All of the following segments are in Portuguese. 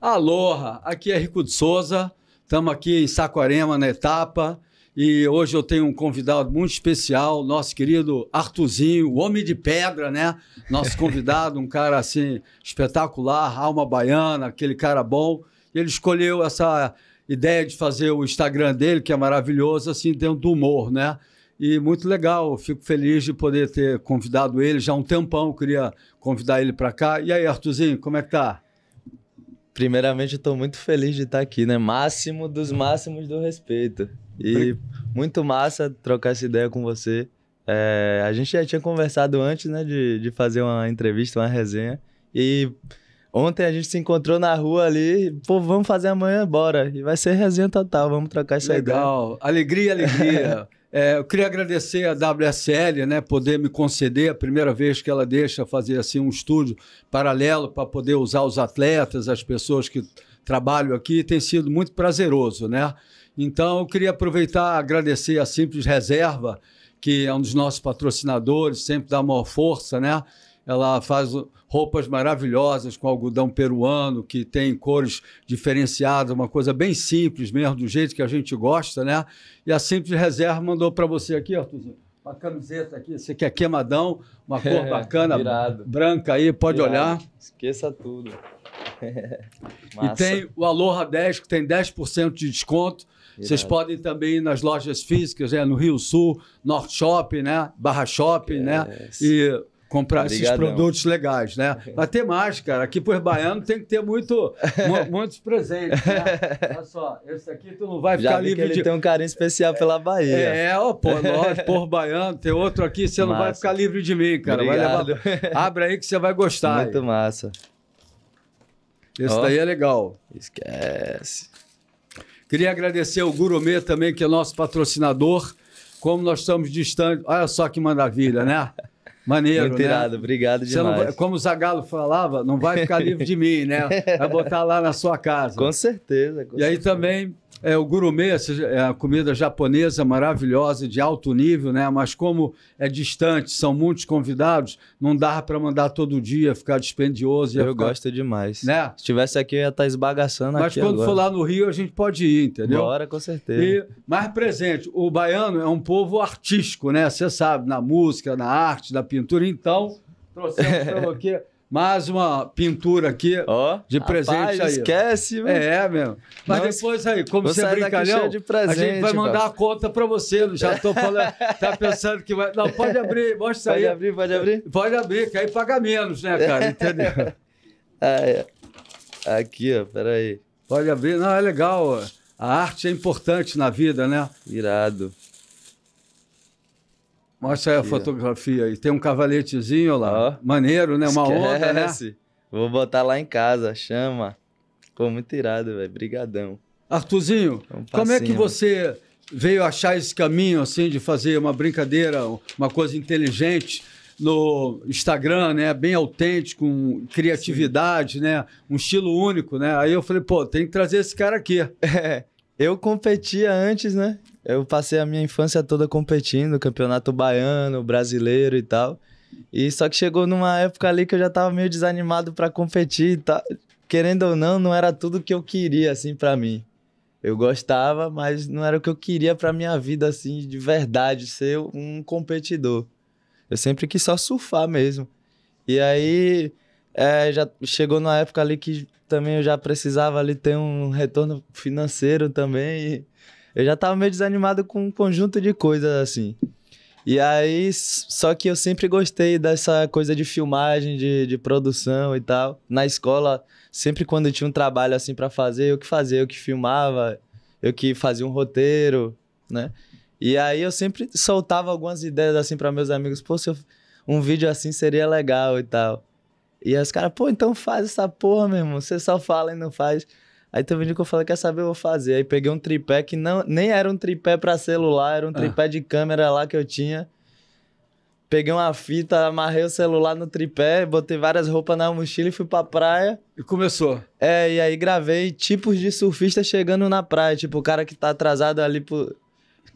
Aloha, aqui é Rico de Souza, estamos aqui em Saquarema na etapa e hoje eu tenho um convidado muito especial, nosso querido Artuzinho, o homem de pedra, né? Nosso convidado, um cara assim espetacular, alma baiana, aquele cara bom. Ele escolheu essa ideia de fazer o Instagram dele, que é maravilhoso, assim, dentro do humor, né? E muito legal, fico feliz de poder ter convidado ele já há um tempão, queria convidar ele para cá. E aí, Artuzinho, como é que tá? primeiramente eu tô muito feliz de estar tá aqui, né? Máximo dos máximos do respeito. E muito massa trocar essa ideia com você. É, a gente já tinha conversado antes, né, de, de fazer uma entrevista, uma resenha. E ontem a gente se encontrou na rua ali, pô, vamos fazer amanhã, bora. E vai ser resenha total, vamos trocar essa Legal. ideia. Legal, alegria, alegria. É, eu queria agradecer a WSL, né, poder me conceder a primeira vez que ela deixa fazer assim um estúdio paralelo para poder usar os atletas, as pessoas que trabalham aqui, tem sido muito prazeroso, né? Então eu queria aproveitar agradecer a Simples Reserva, que é um dos nossos patrocinadores, sempre dá uma força, né? ela faz roupas maravilhosas com algodão peruano, que tem cores diferenciadas, uma coisa bem simples mesmo, do jeito que a gente gosta, né? E a Simples Reserva mandou para você aqui, Arthurzinho, uma camiseta aqui, você quer queimadão, uma cor bacana, branca aí, pode virado. olhar. Esqueça tudo. e tem o Aloha 10, que tem 10% de desconto. Vocês podem também ir nas lojas físicas, né? no Rio Sul, Norte Shopping, né? Barra Shopping, né? yes. né? E comprar Obrigadão. esses produtos legais, né? Mas ter mais, cara. Aqui por baiano tem que ter muito, muitos presentes, né? Olha só, esse aqui tu não vai Já ficar livre ele de... tem um carinho especial pela Bahia. É, é ó, pô, nós, por baiano, tem outro aqui, você massa. não vai ficar livre de mim, cara. Obrigado. Vai levar... Abre aí que você vai gostar. Muito aí. massa. Esse oh. daí é legal. Esquece. Queria agradecer ao Gurumê também, que é nosso patrocinador. Como nós estamos distantes, olha só que maravilha, né? Maneiro, Muito né? obrigado demais. como o Zagalo falava, não vai ficar livre de mim, né? Vai botar lá na sua casa. Com certeza. Com e certeza. aí também é, o gourmet, é a comida japonesa maravilhosa, de alto nível, né? Mas como é distante, são muitos convidados, não dá para mandar todo dia, ficar dispendioso. Eu ficar... gosto demais. Né? Se estivesse aqui, eu ia estar tá esbagaçando Mas quando agora. for lá no Rio, a gente pode ir, entendeu? Bora, com certeza. E mais presente, o baiano é um povo artístico, né? Você sabe, na música, na arte, na pintura. Então, trouxemos para Mais uma pintura aqui oh, de presente rapaz, aí. esquece, velho. É, mesmo. Mas Nossa, depois aí, como você é brincalhão, de presente, a gente vai mandar a conta para você. Já tô falando, tá pensando que vai... Não, pode abrir, mostra pode aí. Pode abrir, pode abrir? Pode abrir, que aí paga menos, né, cara? Entendeu? Ah, é. Aqui, ó, peraí. Pode abrir. Não, é legal. A arte é importante na vida, né? Irado. Mostra aí a fotografia aí. Tem um cavaletezinho lá. Oh. Maneiro, né? Uma Esquece. onda, né? Vou botar lá em casa, chama. Ficou muito irado, velho. Brigadão. Artuzinho, é como é que você veio achar esse caminho, assim, de fazer uma brincadeira, uma coisa inteligente no Instagram, né? Bem autêntico, com criatividade, Sim. né? Um estilo único, né? Aí eu falei, pô, tem que trazer esse cara aqui. É. Eu competia antes, né? Eu passei a minha infância toda competindo, campeonato baiano, brasileiro e tal. E só que chegou numa época ali que eu já tava meio desanimado para competir, Querendo ou não, não era tudo que eu queria assim para mim. Eu gostava, mas não era o que eu queria para minha vida assim, de verdade, ser um competidor. Eu sempre quis só surfar mesmo. E aí é, já chegou numa época ali que também eu já precisava ali ter um retorno financeiro também. eu já tava meio desanimado com um conjunto de coisas assim. E aí, só que eu sempre gostei dessa coisa de filmagem, de, de produção e tal. Na escola, sempre quando tinha um trabalho assim para fazer, eu que fazia, eu que filmava, eu que fazia um roteiro, né? E aí eu sempre soltava algumas ideias assim para meus amigos, pô, se eu, um vídeo assim seria legal e tal. E aí os caras, pô, então faz essa porra, meu irmão. Você só fala e não faz. Aí teve um dia que eu falei, quer saber, eu vou fazer. Aí peguei um tripé que não, nem era um tripé para celular, era um ah. tripé ah. de câmera lá que eu tinha. Peguei uma fita, amarrei o celular no tripé, botei várias roupas na mochila e fui pra praia. E começou. É, e aí gravei tipos de surfista chegando na praia. Tipo, o cara que tá atrasado ali pro,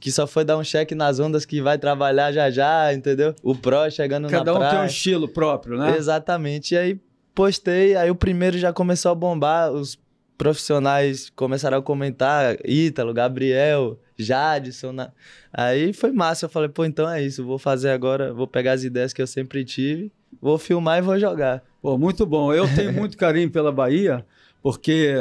que só foi dar um cheque nas ondas que vai trabalhar já já, entendeu? O pró chegando Cada na um praia. Cada um tem um estilo próprio, né? Exatamente. E aí postei, aí o primeiro já começou a bombar, os profissionais começaram a comentar, Ítalo, Gabriel, Jadson. Na... Né? Aí foi massa, eu falei, pô, então é isso, vou fazer agora, vou pegar as ideias que eu sempre tive, vou filmar e vou jogar. Pô, muito bom. Eu tenho muito carinho pela Bahia, porque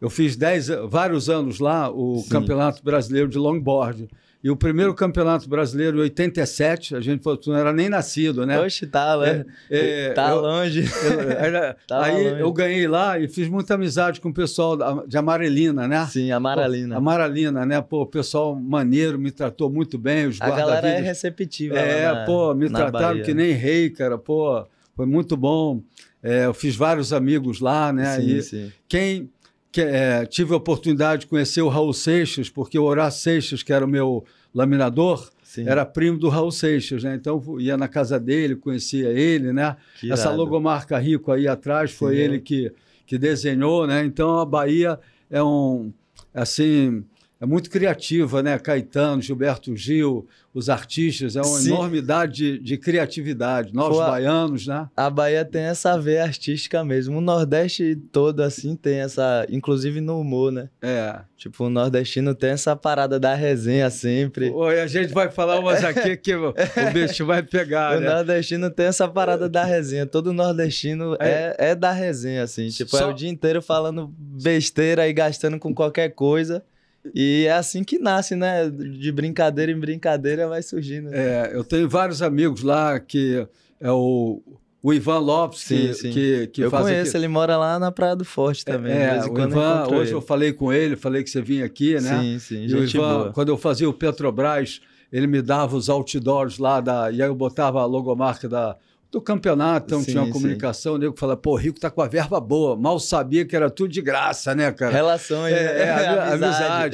eu fiz dez, vários anos lá o Sim. Campeonato Brasileiro de Longboard. E o primeiro campeonato brasileiro, em 87, a gente falou, tu não era nem nascido, né? Oxe, tá, é, né? É, é, tá eu, longe. Eu, era, tá aí longe. eu ganhei lá e fiz muita amizade com o pessoal de Amarelina, né? Sim, Amaralina. Pô, Amaralina, né? Pô, o pessoal maneiro me tratou muito bem, os A galera é receptiva, É, na, pô, me trataram Bahia. que nem rei, cara, pô. Foi muito bom. É, eu fiz vários amigos lá, né? Sim, e sim. Quem que, é, tive a oportunidade de conhecer o Raul Seixas, porque o Horácio Seixas, que era o meu laminador, Sim. era primo do Raul Seixas, né? Então ia na casa dele, conhecia ele, né? Que Essa irado. logomarca Rico aí atrás foi Sim. ele que, que desenhou, né? Então a Bahia é um assim é muito criativa, né? Caetano, Gilberto Gil, os artistas, é uma Sim. enormidade de, de, criatividade. Nós, Pô, baianos, né? A Bahia tem essa veia artística mesmo. O Nordeste todo, assim, tem essa... Inclusive no humor, né? É. Tipo, o nordestino tem essa parada da resenha sempre. Oi, a gente vai falar umas aqui que o bicho vai pegar, O né? nordestino tem essa parada da resenha. Todo nordestino é, é, é da resenha, assim. Tipo, é Só... é o dia inteiro falando besteira e gastando com qualquer coisa. E é assim que nasce, né? De brincadeira em brincadeira vai surgindo. Né? É, eu tenho vários amigos lá que é o, o Ivan Lopes, sim, que, sim. que, que, Eu conheço, aqui. ele mora lá na Praia do Forte é, também. É, o Ivan, eu hoje ele. eu falei com ele, falei que você vinha aqui, né? Sim, sim. E o Ivan, boa. quando eu fazia o Petrobras, ele me dava os outdoors lá da. E aí eu botava a logomarca da do campeonato, então sim, tinha uma comunicação, o nego fala, pô, Rico tá com a verba boa, mal sabia que era tudo de graça, né, cara? Relações, é, né? é, é amizade.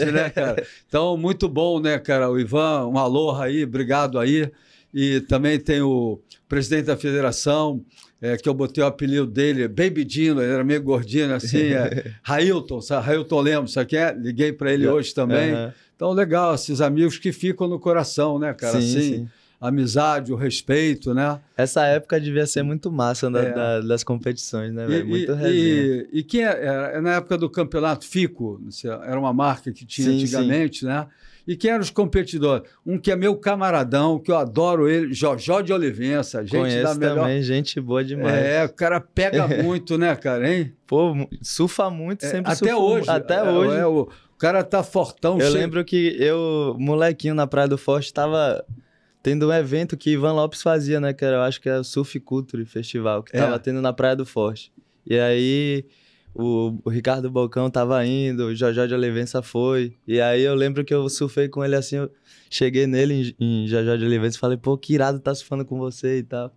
amizade, né, cara? Então, muito bom, né, cara? O Ivan, um aloha aí, obrigado aí. E também tem o presidente da federação, é, que eu botei o apelido dele, Baby Dino, ele era meio gordinho assim, é, Railton, sabe? Railton Lemos, sabe quem é? Liguei para ele hoje também. Uhum. Então, legal, esses amigos que ficam no coração, né, cara? Sim, assim, sim amizade, o respeito, né? Essa época devia ser muito massa da, né? é. da, das competições, né? E, muito e, resenha. E, e quem era, é, é, é na época do campeonato Fico, era uma marca que tinha sim, antigamente, sim. né? E quem eram os competidores? Um que é meu camaradão, que eu adoro ele, Jojó de Olivença, gente Conheço da melhor. também, gente boa demais. É, o cara pega muito, né, cara, hein? Pô, surfa muito, sempre é, Até surfa, hoje. Até é, hoje. É, o, o, cara tá fortão. Eu cheio... lembro que eu, molequinho na Praia do Forte, tava tendo um evento que Ivan Lopes fazia, né, cara? Eu acho que era é o Surf Culture Festival, que tava é. tendo na Praia do Forte. E aí o, o Ricardo Balcão tava indo, o Jojó de Olivença foi. E aí eu lembro que eu surfei com ele assim, eu cheguei nele em, em de Olivença e falei, pô, que irado tá surfando com você e tal.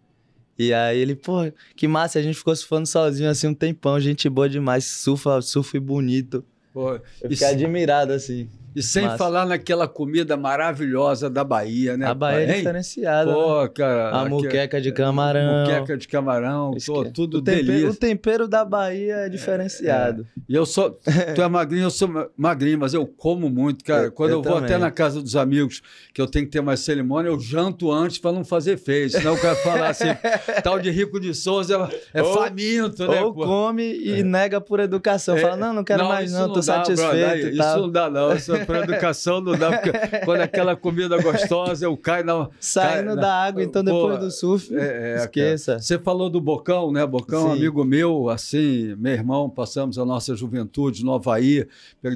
E aí ele, pô, que massa, a gente ficou surfando sozinho assim um tempão, gente boa demais, surfa, surf bonito. Pô, eu fiquei isso... admirado assim. E sem falar naquela comida maravilhosa da Bahia, né? A Bahia pai? é diferenciada. Né? Pô, cara, a muqueca de é, camarão. Muqueca de camarão, é. tudo o tempero, delícia. O tempero da Bahia é, é diferenciado. É, é. E eu sou. Tu é magrinho, eu sou magrinho, mas eu como muito, cara. Eu, Quando eu, eu vou também. até na casa dos amigos, que eu tenho que ter mais cerimônia, eu janto antes para não fazer feio. Senão o cara falar assim, tal de Rico de Souza é, ou, faminto, né? Ou pô? come e nega por educação. Fala, não, não quero não, mais, não, não, tô dá, satisfeito. Bro, isso não dá, não. Isso para educação não dá, porque quando aquela comida gostosa eu caio na. Saindo na... da água, então depois Pô, do surf, é, é, esqueça. Você falou do Bocão, né? Bocão, Sim. amigo meu, assim, meu irmão, passamos a nossa juventude no Havaí,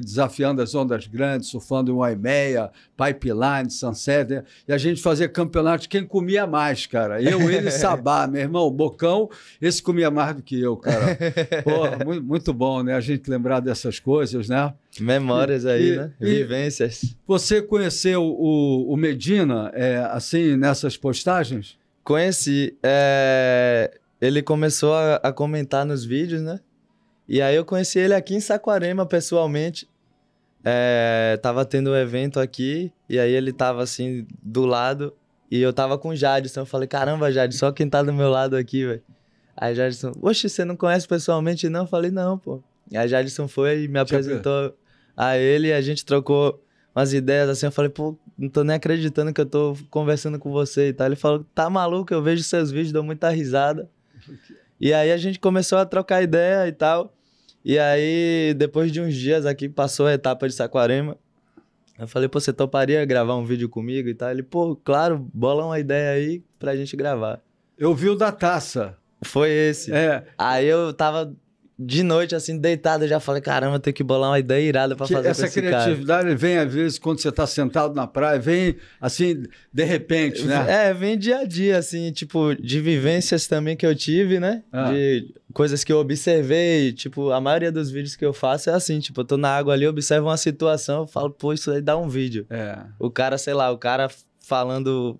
desafiando as ondas grandes, surfando em Waimea, Pipeline, Sunset, né? e a gente fazia campeonato de quem comia mais, cara. Eu, ele Sabá, meu irmão, Bocão, esse comia mais do que eu, cara. Pô, muito, muito bom, né? A gente lembrar dessas coisas, né? Memórias aí, e, né? E, vivências. Você conheceu o, o Medina, é, assim, nessas postagens? Conheci. É, ele começou a, a comentar nos vídeos, né? E aí eu conheci ele aqui em Saquarema pessoalmente. É, tava tendo um evento aqui, e aí ele tava assim do lado, e eu tava com o Jadson. Eu falei, caramba, Jadson, só quem tá do meu lado aqui, velho. Aí Jadson, oxe, você não conhece pessoalmente, não? Eu falei, não, pô. Aí Jadson foi e me apresentou a ele e a gente trocou umas ideias assim. Eu falei, pô, não tô nem acreditando que eu tô conversando com você e tal. Ele falou, tá maluco, eu vejo seus vídeos, dou muita risada. E aí a gente começou a trocar ideia e tal. E aí, depois de uns dias aqui, passou a etapa de Saquarema. Eu falei, pô, você toparia gravar um vídeo comigo e tal? Ele, pô, claro, bola uma ideia aí pra gente gravar. Eu vi o da taça. Foi esse. É. Aí eu tava de noite, assim, deitado, eu já falei, caramba, tem que bolar uma ideia irada para fazer Essa criatividade cara. vem, às vezes, quando você tá sentado na praia, vem, assim, de repente, né? É, vem dia a dia, assim, tipo, de vivências também que eu tive, né? Ah. De coisas que eu observei, tipo, a maioria dos vídeos que eu faço é assim, tipo, eu tô na água ali, observo uma situação, eu falo, pô, isso aí dá um vídeo. É. O cara, sei lá, o cara falando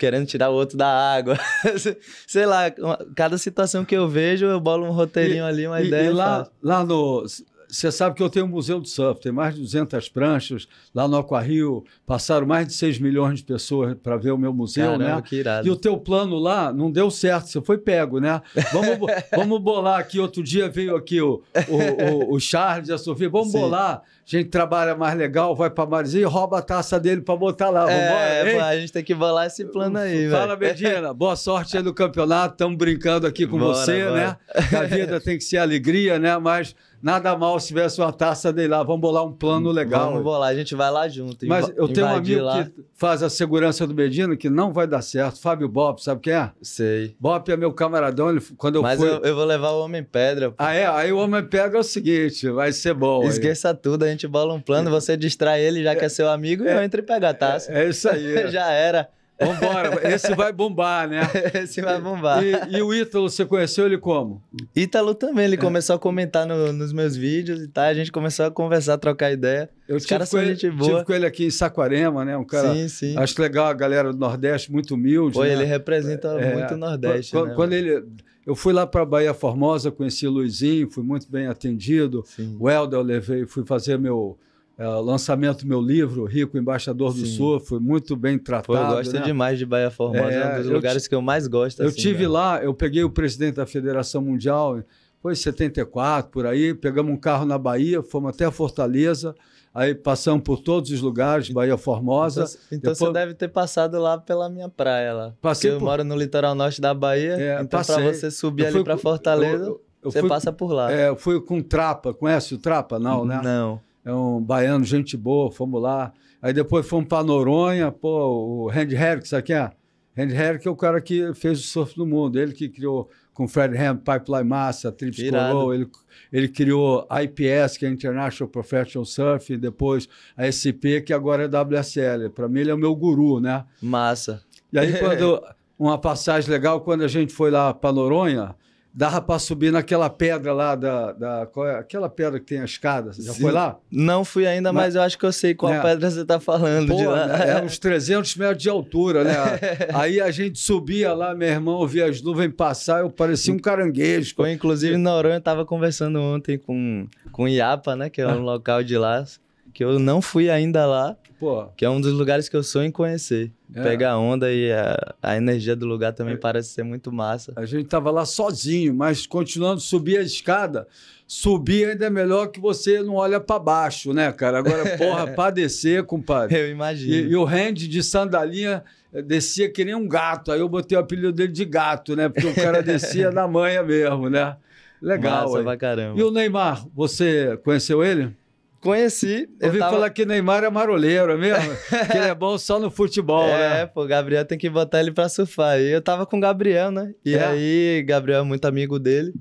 querendo tirar o outro da água. Sei lá, cada situação que eu vejo, eu bolo um roteirinho e, ali, uma e, ideia. E lá, lá no. Você sabe que eu tenho um museu de surf, tem mais de 200 pranchas lá no Aquarrio, passaram mais de 6 milhões de pessoas para ver o meu museu, né? Caramba, né? Que irado. E o teu plano lá não deu certo, você foi pego, né? Vamos, vamos bolar aqui, outro dia veio aqui o, o, o, o Charles a Sofia, vamos Sim. bolar, a gente trabalha mais legal, vai para Marizia e rouba a taça dele para botar lá, é, a gente tem que bolar esse plano aí, velho. Fala, Medina, boa sorte aí no campeonato, estamos brincando aqui com bora, você, né? bora. né? A vida tem que ser alegria, né? Mas Nada mal se tivesse uma taça dele lá, vamos bolar um plano legal. Vamos bolar, a gente vai lá junto. Mas eu tenho um amigo lá. que faz a segurança do Medina que não vai dar certo. Fábio Bop, sabe quem é? Sei. Bop é meu camaradão, ele, quando eu Mas fui... eu, eu vou levar o Homem Pedra. Pô. Ah, é? Aí o Homem Pedra é o seguinte, vai ser bom. Esqueça aí. tudo, a gente bola um plano, você distrai ele já que é seu amigo é, e eu entro e pego a taça. É, é isso aí. já era. Vambora, esse vai bombar, né? esse vai bombar. E, e o Ítalo, você conheceu ele como? Ítalo também, ele é. começou a comentar no, nos meus vídeos e tal, tá, a gente começou a conversar, a trocar ideia. Eu Os caras são ele, gente boa. Tive com ele aqui em Saquarema, né? Um cara, sim, sim. acho legal a galera do Nordeste, muito humilde. Pô, né? ele representa é, é. muito o Nordeste, quando, né? Quando ele... Eu fui lá para Bahia Formosa, conheci o Luizinho, fui muito bem atendido. Sim. O Helder eu levei, fui fazer meu é, lançamento do meu livro, Rico Embaixador do Sul, foi muito bem tratado. Pô, eu né? gosto né? demais de Baía Formosa, é, é um dos lugares que eu mais gosto. Eu assim, tive né? lá, eu peguei o presidente da Federação Mundial, foi em 74, por aí, pegamos um carro na Bahia, fomos até Fortaleza, aí passamos por todos os lugares, Bahia Formosa. Então, então depois... você deve ter passado lá pela minha praia lá. Passei por... eu moro no litoral norte da Bahia, é, então para você subir eu ali para Fortaleza, eu, eu, você fui... passa por lá. É, eu fui com Trapa, conhece o Trapa? Não, né? Não é um baiano, gente boa, fomos lá. Aí depois fomos para Noronha, pô, o Randy Herrick, sabe quem é? Randy Herrick é o cara que fez o surf no mundo, ele que criou com Fred Ham, Pipeline Massa, Trips Corolla, ele, ele criou a IPS, que é International Professional Surf, depois a SP, que agora é WSL. Para mim ele é o meu guru, né? Massa. E aí quando... uma passagem legal, quando a gente foi lá para Noronha, dava para subir naquela pedra lá da, da é? aquela pedra que tem a escada você já Sim. foi lá não fui ainda mas, mas, eu acho que eu sei qual né? pedra você está falando Pô, de lá. Né? era é uns 300 metros de altura né aí a gente subia lá meu irmão via as nuvens passar eu parecia um caranguejo eu, inclusive Noronha estava conversando ontem com com Iapa né que é um ah. local de lá que eu não fui ainda lá, Pô. que é um dos lugares que eu sonho em conhecer. É. Pega a onda e a, a energia do lugar também é. parece ser muito massa. A gente tava lá sozinho, mas continuando subir a escada, subir ainda é melhor que você não olha para baixo, né, cara? Agora, porra, para descer, compadre. Eu imagino. E, e o Randy de sandalinha eh, descia que nem um gato. Aí eu botei o apelido dele de gato, né? Porque o cara descia na manha mesmo, né? Legal. Massa pra caramba. E o Neymar, você conheceu ele? Conheci. Ouvi tava... falar que Neymar é maroleiro, é mesmo? que ele é bom só no futebol, é, né? É, pô, Gabriel tem que botar ele pra surfar. E eu tava com o Gabriel, né? E é. aí, Gabriel é muito amigo dele.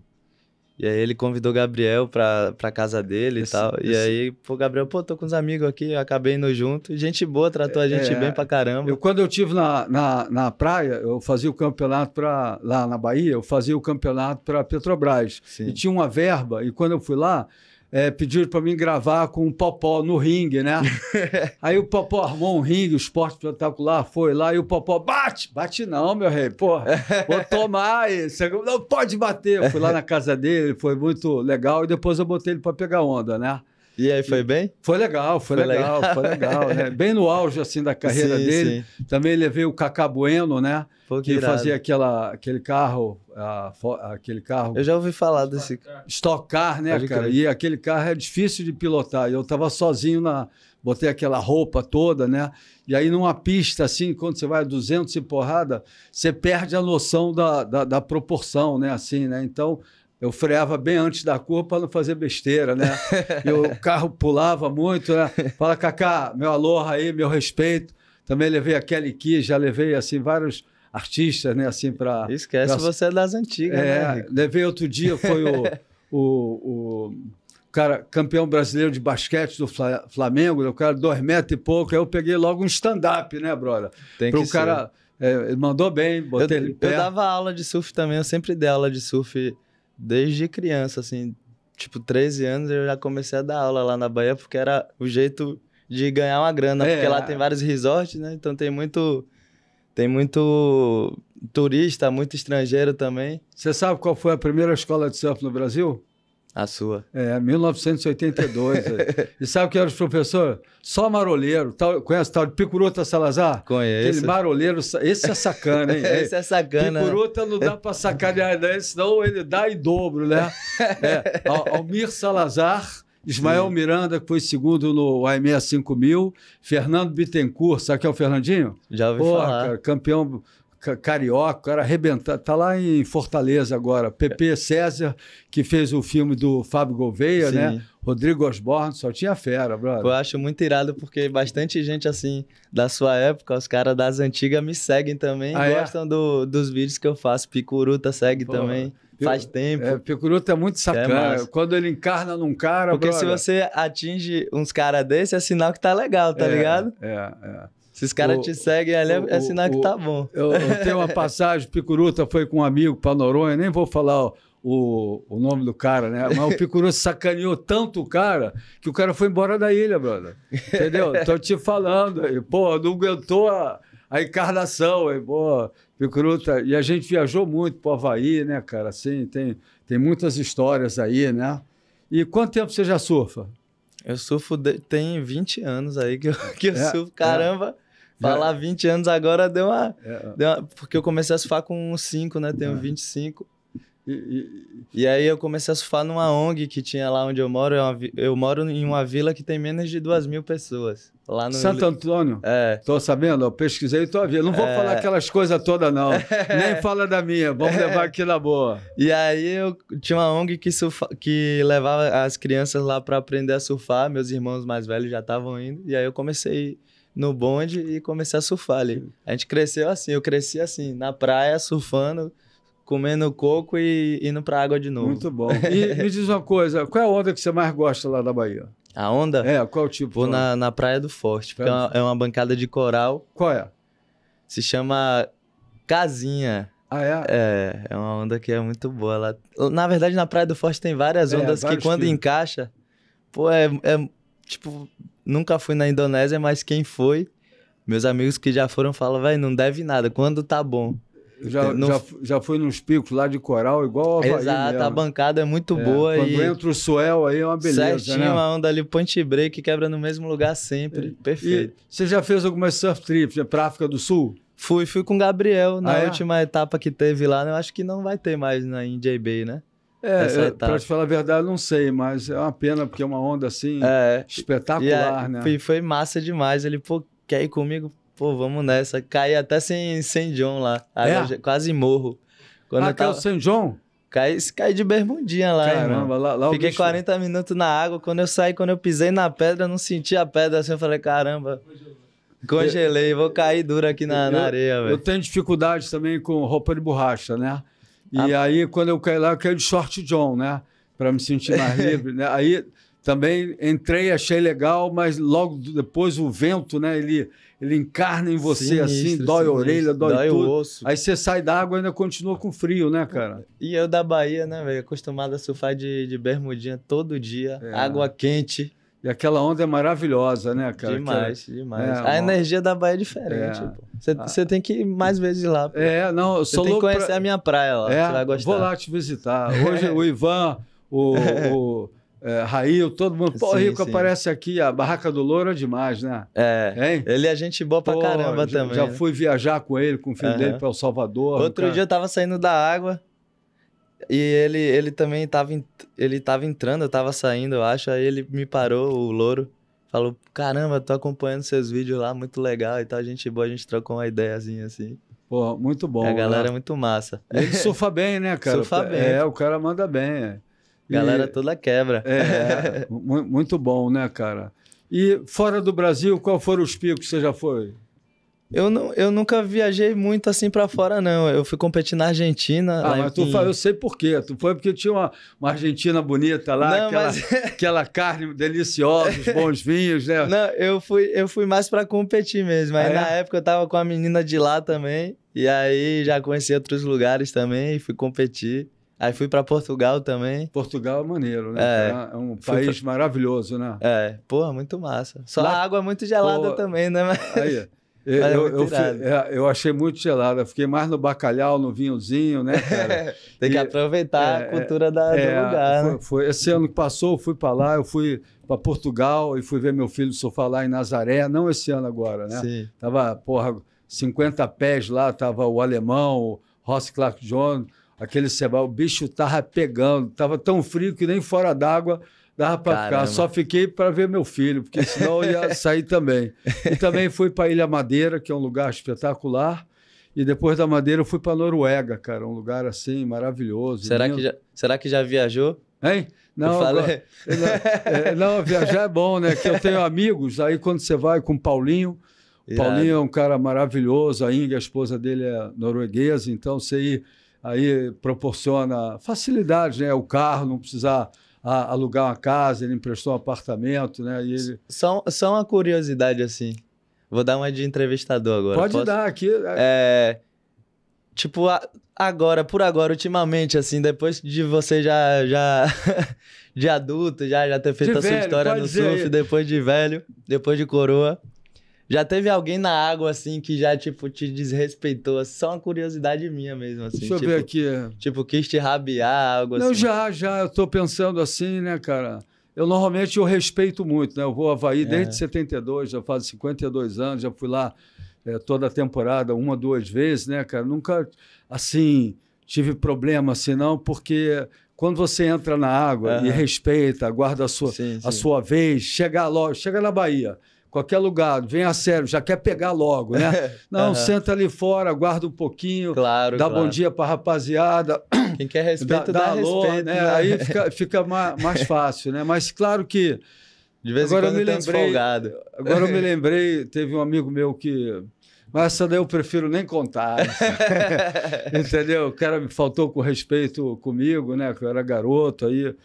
E aí ele convidou Gabriel pra, pra casa dele isso, e tal. Isso. E aí, pô, Gabriel, pô, tô com uns amigos aqui, acabei indo junto. Gente boa, tratou a gente é, bem pra caramba. Eu, quando eu tive na, na, na praia, eu fazia o campeonato pra, lá na Bahia, eu fazia o campeonato pra Petrobras. Sim. E tinha uma verba, e quando eu fui lá, é, pediram para mim gravar com o Popó no ringue, né? aí o Popó armou um ringue, o esporte espetacular, foi lá, e o Popó, bate! Bate não, meu rei, porra, vou tomar isso. Não pode bater. Eu fui lá na casa dele, foi muito legal, e depois eu botei ele para pegar onda, né? E aí, foi bem? Foi legal, foi, foi legal, legal, foi legal, né? Bem no auge, assim, da carreira sim, dele. Sim. Também levei o Cacá Bueno, né? Pô, que, que fazia aquela, aquele carro, a, aquele carro... Eu já ouvi falar desse... Stock Car, né, Pode cara? Crer. E aquele carro é difícil de pilotar. Eu estava sozinho na... Botei aquela roupa toda, né? E aí, numa pista assim, quando você vai a 200 e porrada, você perde a noção da, da, da proporção, né? Assim, né? Então, eu freava bem antes da curva para não fazer besteira, né? e o carro pulava muito, né? Fala, Cacá, meu aloha aí, meu respeito. Também levei a Kelly Key, já levei assim vários artistas, né? Assim para esquece pra... você é das antigas, é, né? Levei outro dia foi o, o, o cara campeão brasileiro de basquete do Flamengo, né? o cara dois metros e pouco, aí eu peguei logo um stand-up, né, brother? Tem que cara, ser. É, ele mandou bem, botei eu, ele bem. Eu dava aula de surf também, eu sempre dei aula de surf desde criança, assim, tipo, 13 anos eu já comecei a dar aula lá na Bahia, porque era o jeito de ganhar uma grana, é. porque lá tem vários resorts, né? Então tem muito tem muito turista, muito estrangeiro também. Você sabe qual foi a primeira escola de surf no Brasil? A sua. É, 1982. É. e sabe que era o professor? Só maroleiro. Tal, conhece tal de Picuruta Salazar? Conheço. Aquele maroleiro, esse é sacana, hein? esse é sacana. Picuruta não dá pra sacanear, né? senão ele dá em dobro, né? É, Almir Salazar, Ismael Sim. Miranda, que foi segundo no AME 5000, Fernando Bittencourt, sabe quem é o Fernandinho? Já ouvi Pô, falar. Cara, campeão carioca, o cara arrebentado. Tá lá em Fortaleza agora. Pepe César, que fez o filme do Fábio Gouveia, né? Sim. né? Rodrigo Osborne, só tinha fera, brother. Eu acho muito irado, porque bastante gente, assim, da sua época, os caras das antigas me seguem também. Ah, é? gostam é? do, dos vídeos que eu faço. Picuruta segue Pô, também. Faz tempo. É, Picuruta é muito é sacana. É Quando ele encarna num cara. Porque brother. se você atinge uns caras desses é sinal que tá legal, tá é, ligado? É, é. Se os caras te seguem ali, é o, é sinal o, que tá bom. Eu, eu tenho uma passagem, Picuruta foi com um amigo para Noronha, nem vou falar o, o nome do cara, né? Mas o Picuruta sacaneou tanto o cara que o cara foi embora da ilha, brother. Entendeu? Tô te falando. E, pô, não aguentou a, a encarnação. E, pô, Picuruta... E a gente viajou muito pro Havaí, né, cara? Assim, tem, tem muitas histórias aí, né? E quanto tempo você já surfa? Eu surfo de, tem 20 anos aí que eu, que eu é, surfo. Caramba! É. Falar 20 é. anos agora deu uma, é. deu uma, Porque eu comecei a surfar com 5, né? Tenho é. 25. E, e, e aí eu comecei a surfar numa ONG que tinha lá onde eu moro. É eu moro em uma vila que tem menos de duas mil pessoas. Lá no... Santo Antônio? É. Tô sabendo, eu pesquisei tua vida. Não vou é. falar aquelas coisas todas, não. É. Nem fala da minha, vamos é. levar aqui na boa. E aí eu tinha uma ONG que, surfa... que levava as crianças lá para aprender a surfar. Meus irmãos mais velhos já estavam indo. E aí eu comecei no bonde e comecei a surfar ali. A gente cresceu assim, eu cresci assim, na praia, surfando, comendo coco e indo pra água de novo. Muito bom. E me diz uma coisa, qual é a onda que você mais gosta lá da Bahia? A onda? É, qual tipo? Vou na, na Praia do Forte, porque é uma, é uma bancada de coral. Qual é? Se chama Casinha. Ah, é? É, é uma onda que é muito boa lá. Na verdade, na Praia do Forte tem várias é, ondas é, que quando tipos. encaixa, pô, é, é tipo nunca fui na Indonésia, mas quem foi, meus amigos que já foram falam, vai não deve nada, quando tá bom. Já, não... já, já fui nos picos lá de coral, igual a Exato, mesmo. a bancada é muito é, boa. Quando e... entra o suel aí é uma beleza. Certinho, né? a onda ali, punch break, quebra no mesmo lugar sempre. É. Perfeito. E você já fez algumas surf trips pra África do Sul? Fui, fui com o Gabriel na ah, é? última etapa que teve lá. Né? Eu acho que não vai ter mais na India Bay, né? É, é para te falar a verdade, não sei, mas é uma pena, porque é uma onda assim é, espetacular, e é, né? E foi massa demais. Ele, pô, quer ir comigo? Pô, vamos nessa. Caí até sem, sem John lá. É? quase morro. Quando ah, tava... sem John? Caí, caí de bermudinha lá, Caramba, lá, lá Fiquei 40 minutos na água. Quando eu saí, quando eu pisei na pedra, eu não senti a pedra assim. Eu falei, caramba. Congelei, vou cair duro aqui na, eu, na areia, velho. Eu tenho dificuldade também com roupa de borracha, né? Tá e ah. aí, quando eu caí lá, eu caí de short john, né? Para me sentir mais livre. Né? Aí também entrei, achei legal, mas logo depois o vento, né? Ele, ele encarna em você assim, sinistro, assim, dói sinistro, a orelha, dói, dói tudo. O osso. Aí você sai da água e ainda continua com frio, né, cara? E eu da Bahia, né, velho? Acostumado a surfar de, de bermudinha todo dia, é. água quente. E aquela onda é maravilhosa, né, cara? Demais, demais. É, né, a uma... energia da Bahia é diferente. É. Você é. ah. tem que ir mais vezes lá. Pô. É, não, eu sou Você tem que conhecer pra... a minha praia lá, é, vai gostar. Vou lá te visitar. Hoje o Ivan, o, o é, todo mundo. Pô, sim, Rico sim. aparece aqui, a Barraca do Louro é demais, né? É. Hein? Ele é gente boa pra Pô, caramba já, também. Já né? fui viajar com ele, com o filho uhum. dele, para El Salvador. Outro cara. dia eu tava saindo da água e ele, ele também tava, ele tava entrando, eu tava saindo, eu acho. Aí ele me parou, o louro. Falou, caramba, tô acompanhando seus vídeos lá, muito legal e tal. Gente boa, a gente trocou uma ideiazinha assim. Pô, muito bom. A galera né? é muito massa. Ele surfa bem, né, cara? Surfa bem. É, o cara manda bem. É. E... Galera toda quebra. É, muito bom, né, cara? E fora do Brasil, qual foram os picos que você já foi? Eu, não, eu nunca viajei muito assim para fora, não. Eu fui competir na Argentina. Ah, mas tu falou, eu sei por quê. Tu foi porque tinha uma, uma Argentina bonita lá, não, aquela, mas... aquela carne deliciosa, os bons vinhos, né? Não, eu fui, eu fui mais para competir mesmo. Aí ah, é? na época eu tava com a menina de lá também. E aí já conheci outros lugares também e fui competir. Aí fui para Portugal também. Portugal é maneiro, né? É, é um país pra... maravilhoso, né? É, porra, muito massa. Só lá... a água é muito gelada também, né? Mas... Aí, eu, é, é eu, é, eu, achei muito gelada. Fiquei mais no bacalhau, no vinhozinho, né, cara? Tem que e, aproveitar é, a cultura da, é, do lugar. Foi, né? foi, esse ano que passou, fui para lá, eu fui para Portugal e fui ver meu filho sofá lá em Nazaré. Não esse ano agora, né? Sim. Tava, porra, 50 pés lá, tava o alemão, o Ross Clark John, aquele Sebal, o bicho tava pegando. Tava tão frio que nem fora d'água Dava para ficar. Só fiquei para ver meu filho, porque senão eu ia sair também. E também fui para Ilha Madeira, que é um lugar espetacular. E depois da Madeira eu fui para Noruega, cara, um lugar assim maravilhoso. Será, que já, será que já viajou? Hein? Não, agora, é, não, viajar é bom, né? Que eu tenho amigos, aí quando você vai com o Paulinho, o Paulinho é um cara maravilhoso, a Inga, a esposa dele é norueguesa, então você ir, aí proporciona facilidade, né? O carro, não precisar a alugar uma casa, ele emprestou um apartamento, né? E ele... só, só uma curiosidade, assim. Vou dar uma de entrevistador agora. Pode Posso? dar, aqui. É, é tipo, agora, por agora, ultimamente, assim, depois de você já. já de adulto, já, já ter feito de a sua história no surf, aí. depois de velho, depois de coroa. Já teve alguém na água, assim, que já, tipo, te desrespeitou? Só uma curiosidade minha mesmo, assim. Deixa tipo, eu ver tipo, aqui. É. Tipo, quis te rabiar, algo Não, assim. Não, já, já. Eu tô pensando assim, né, cara? Eu normalmente eu respeito muito, né? Eu vou ao Havaí é. desde 72, já faz 52 anos, já fui lá é, toda a temporada, uma, duas vezes, né, cara? Nunca, assim, tive problema assim, não, porque quando você entra na água uhum. e respeita, guarda a sua, sim, sim. a sua vez, chega logo, chega na Bahia qualquer lugar, vem a sério, já quer pegar logo, né? É. Não, uhum. senta ali fora, guarda um pouquinho, claro, dá claro. bom dia para rapaziada. Quem quer respeito, dá, dá, dá alô, respeito, né? né? Aí fica, fica mais, mais, fácil, né? Mas claro que... De vez agora em quando eu me lembrei, folgado. Agora eu me lembrei, teve um amigo meu que... Mas essa daí eu prefiro nem contar. Né? Entendeu? O cara me faltou com respeito comigo, né? Que eu era garoto aí.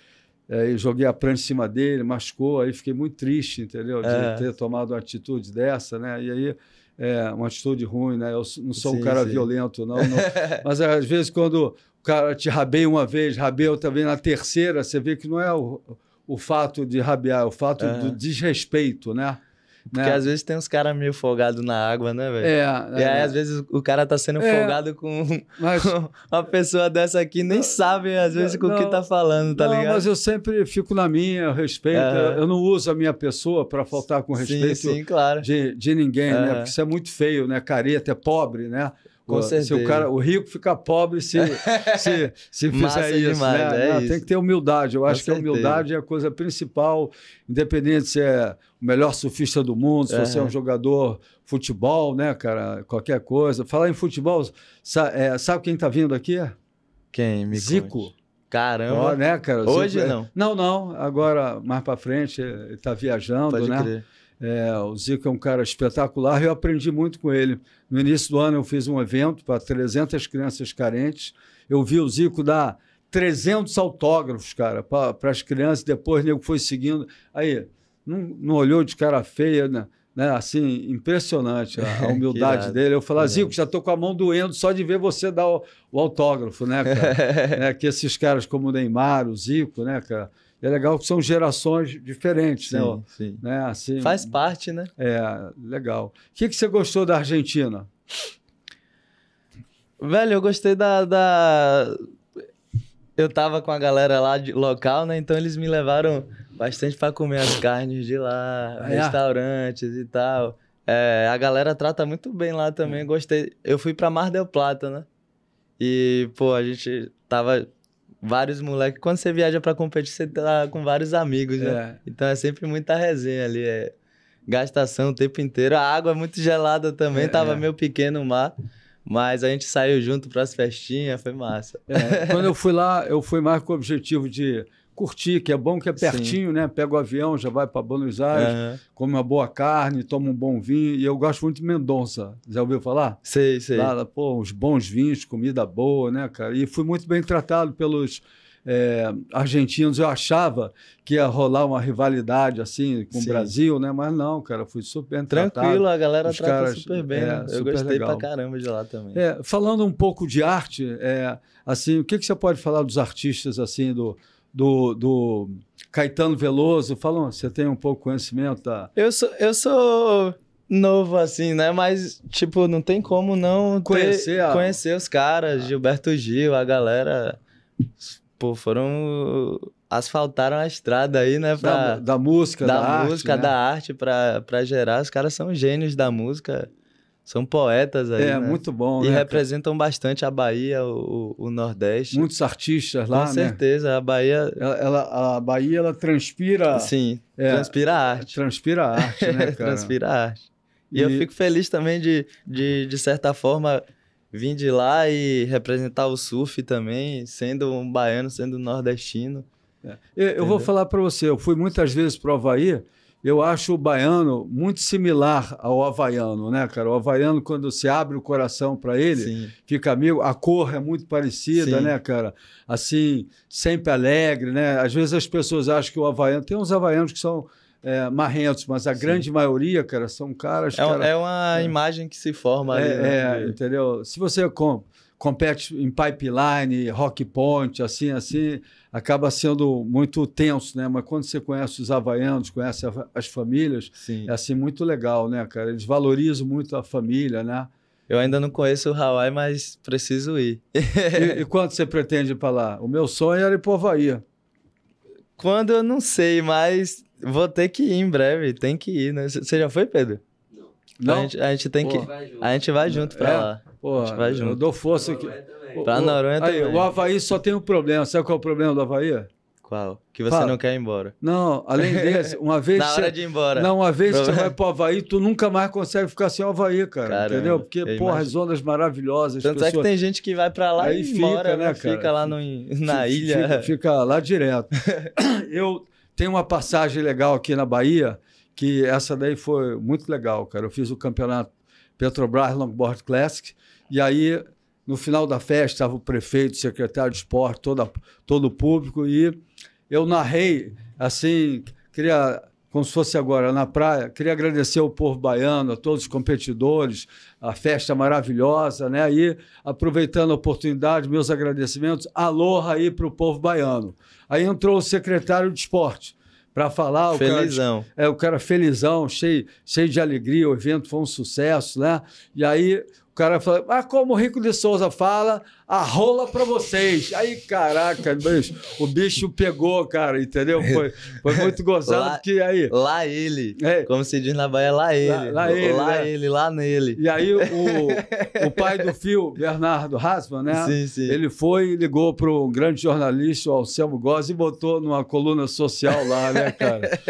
É, eu joguei a prancha em cima dele, machucou, aí fiquei muito triste, entendeu? De é. ter tomado uma atitude dessa, né? E aí, é, uma atitude ruim, né? Eu não sou sim, um cara sim. violento, não, não. Mas é, às vezes, quando o cara te rabeia uma vez, rabeia outra vez, na terceira, você vê que não é o, o fato de rabear, é o fato é. do desrespeito, né? Porque né? às vezes tem uns caras meio folgados na água, né, velho? É, é. E aí, é. às vezes, o cara tá sendo é, folgado com mas... uma pessoa dessa aqui, nem sabe, às vezes, com o que tá falando, tá não, ligado? Mas eu sempre fico na minha, eu respeito. É. Eu não uso a minha pessoa para faltar com respeito sim, sim, claro. de, de ninguém, né? Porque isso é muito feio, né? Careta, é pobre, né? Com certeza. Se o, cara, o rico fica pobre se, se, se fizer isso. Demais, né? É não, isso. Tem que ter humildade. Eu Com acho certeza. que a humildade é a coisa principal, independente se é o melhor surfista do mundo, se você é um jogador futebol, né, cara? Qualquer coisa. Falar em futebol, sabe, é, sabe quem está vindo aqui? Quem? Me Zico. Conte. Caramba. Oh, né, cara? Hoje Zico, é não. É... Não, não. Agora, mais para frente, ele tá viajando, Pode né? Crer. É, o Zico é um cara espetacular eu aprendi muito com ele. No início do ano eu fiz um evento para 300 crianças carentes. Eu vi o Zico dar 300 autógrafos, cara, para as crianças. Depois o nego foi seguindo. Aí, não, não olhou de cara feia, né? né? Assim, impressionante a, a humildade dele. Eu falei, ah, Zico, já estou com a mão doendo só de ver você dar o, o autógrafo, né, cara? Né? que esses caras como o Neymar, o Zico, né, cara? é legal que são gerações diferentes, né? sim, né? Sim. né? Assim, Faz parte, né? É, legal. O que, que você gostou da Argentina? Velho, eu gostei da, da. Eu tava com a galera lá de local, né? Então eles me levaram bastante para comer as carnes de lá, ah, é? restaurantes é? e tal. É, a galera trata muito bem lá também, é. gostei. Eu fui para Mar del Plata, né? E, pô, a gente tava vários moleques. Quando você viaja para competir, você tá com vários amigos, né? É. Então é sempre muita resenha ali. É gastação o tempo inteiro. A água é muito gelada também, é, tava é. meio pequeno o mar. Mas a gente saiu junto para as festinhas, foi massa. É, quando eu fui lá, eu fui mais com o objetivo de curtir, que é bom que é pertinho, Sim. né? Pega o avião, já vai para Buenos Aires, é. come uma boa carne, toma um bom vinho. E eu gosto muito de Mendonça. Já ouviu falar? Sei, sei. Lá, pô, uns bons vinhos, comida boa, né, cara? E fui muito bem tratado pelos é, argentinos. Eu achava que ia rolar uma rivalidade assim com Sim. o Brasil, né? Mas não, cara, fui super Tranquilo, tratado. a galera Os trata caras, super bem. É, né? Eu super gostei legal. pra caramba de lá também. É, falando um pouco de arte, é, assim, o que, que você pode falar dos artistas assim do do, do Caetano Veloso? Falam, você tem um pouco de conhecimento da. Eu sou, eu sou novo assim, né? Mas, tipo, não tem como não conhecer, ter, a... conhecer os caras, ah. Gilberto Gil, a galera. Pô, foram. Asfaltaram a estrada aí, né? Pra, da, da música, da, da música, arte, né? da arte, pra, pra gerar. Os caras são gênios da música. São poetas aí. É, né? muito bom. E né, representam cara? bastante a Bahia, o, o, Nordeste. Muitos artistas lá. Com né? certeza, né? a Bahia. Ela, ela, a Bahia ela transpira. Sim, é, transpira arte. Transpira arte, né, cara? transpira arte. E, e, eu fico feliz também de, de, de certa forma, vir de lá e representar o surf também, sendo um baiano, sendo nordestino. É. Eu, eu vou falar para você, eu fui muitas vezes para o Havaí eu acho o baiano muito similar ao havaiano, né, cara? O havaiano, quando se abre o coração para ele, Sim. fica amigo. A cor é muito parecida, Sim. né, cara? Assim, sempre alegre, né? Às vezes as pessoas acham que o havaiano. Tem uns havaianos que são é, marrentos, mas a Sim. grande maioria, cara, são caras. É, cara, é uma é. imagem que se forma é, ali. Né? É, né? entendeu? Se você compra compete em pipeline, rock point, assim, assim, acaba sendo muito tenso, né? Mas quando você conhece os havaianos, conhece as famílias, Sim. é assim muito legal, né, cara? Eles valorizam muito a família, né? Eu ainda não conheço o Hawaii, mas preciso ir. e, e quando você pretende ir para lá? O meu sonho era ir para Havaí. Quando eu não sei, mas vou ter que ir em breve, tem que ir, né? Você já foi, Pedro? Não? A gente, a gente tem Pô, que. A gente vai junto pra é? lá. Pô, a gente vai junto. Eu dou força aqui. Pra Noronha também. Aí, o Havaí só tem um problema. Sabe qual é o problema do Havaí? Qual? Que você Fala. não quer ir embora. Não, além desse, uma vez. Na você, hora de ir embora. Não, uma vez que você vai pro Havaí, tu nunca mais consegue ficar sem o Havaí, cara. Caramba, entendeu? Porque, porra, as ondas maravilhosas. Tanto pessoas... é que tem gente que vai para lá Aí e fica, embora, né, né, cara? Fica lá no, na fica, ilha. Fica, fica lá direto. Eu tenho uma passagem legal aqui na Bahia que essa daí foi muito legal, cara. Eu fiz o campeonato Petrobras Longboard Classic e aí no final da festa estava o prefeito, o secretário de esporte, toda, todo o público e eu narrei assim, queria como se fosse agora na praia. Queria agradecer ao povo baiano, a todos os competidores, a festa maravilhosa, né? Aí, aproveitando a oportunidade, meus agradecimentos, aloha aí para o povo baiano. Aí entrou o secretário de esporte, para falar. felizão. Cara, é, o cara felizão, cheio, cheio de alegria, o evento foi um sucesso, né? E aí o cara fala, ah, como o Rico de Souza fala, a rola pra vocês. Aí, caraca, bicho, o bicho pegou, cara, entendeu? Foi, foi muito gozado lá, que aí. Lá ele. É, como se diz na Bahia, lá ele. Lá, lá ele. Lá né? ele, lá nele. E aí, o, o pai do Fio, Bernardo Hasman, né? Sim, sim. Ele foi ligou pro grande jornalista, o Anselmo Goz, e botou numa coluna social lá, né, cara?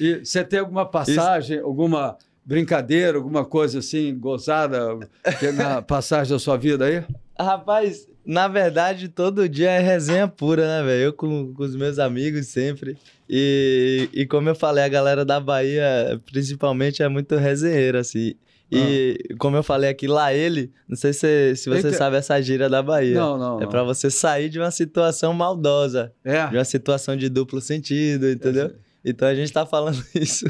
E você tem alguma passagem, Isso... alguma brincadeira, alguma coisa assim, gozada é na passagem da sua vida aí? Rapaz, na verdade, todo dia é resenha pura, né, velho? Eu com, com, os meus amigos sempre. E, e como eu falei, a galera da Bahia, principalmente, é muito resenheira, assim. E ah. como eu falei aqui, lá ele, não sei se, se você Eita. sabe essa gíria da Bahia. Não, não. É para você sair de uma situação maldosa. É. De uma situação de duplo sentido, entendeu? É. Então a gente tá falando isso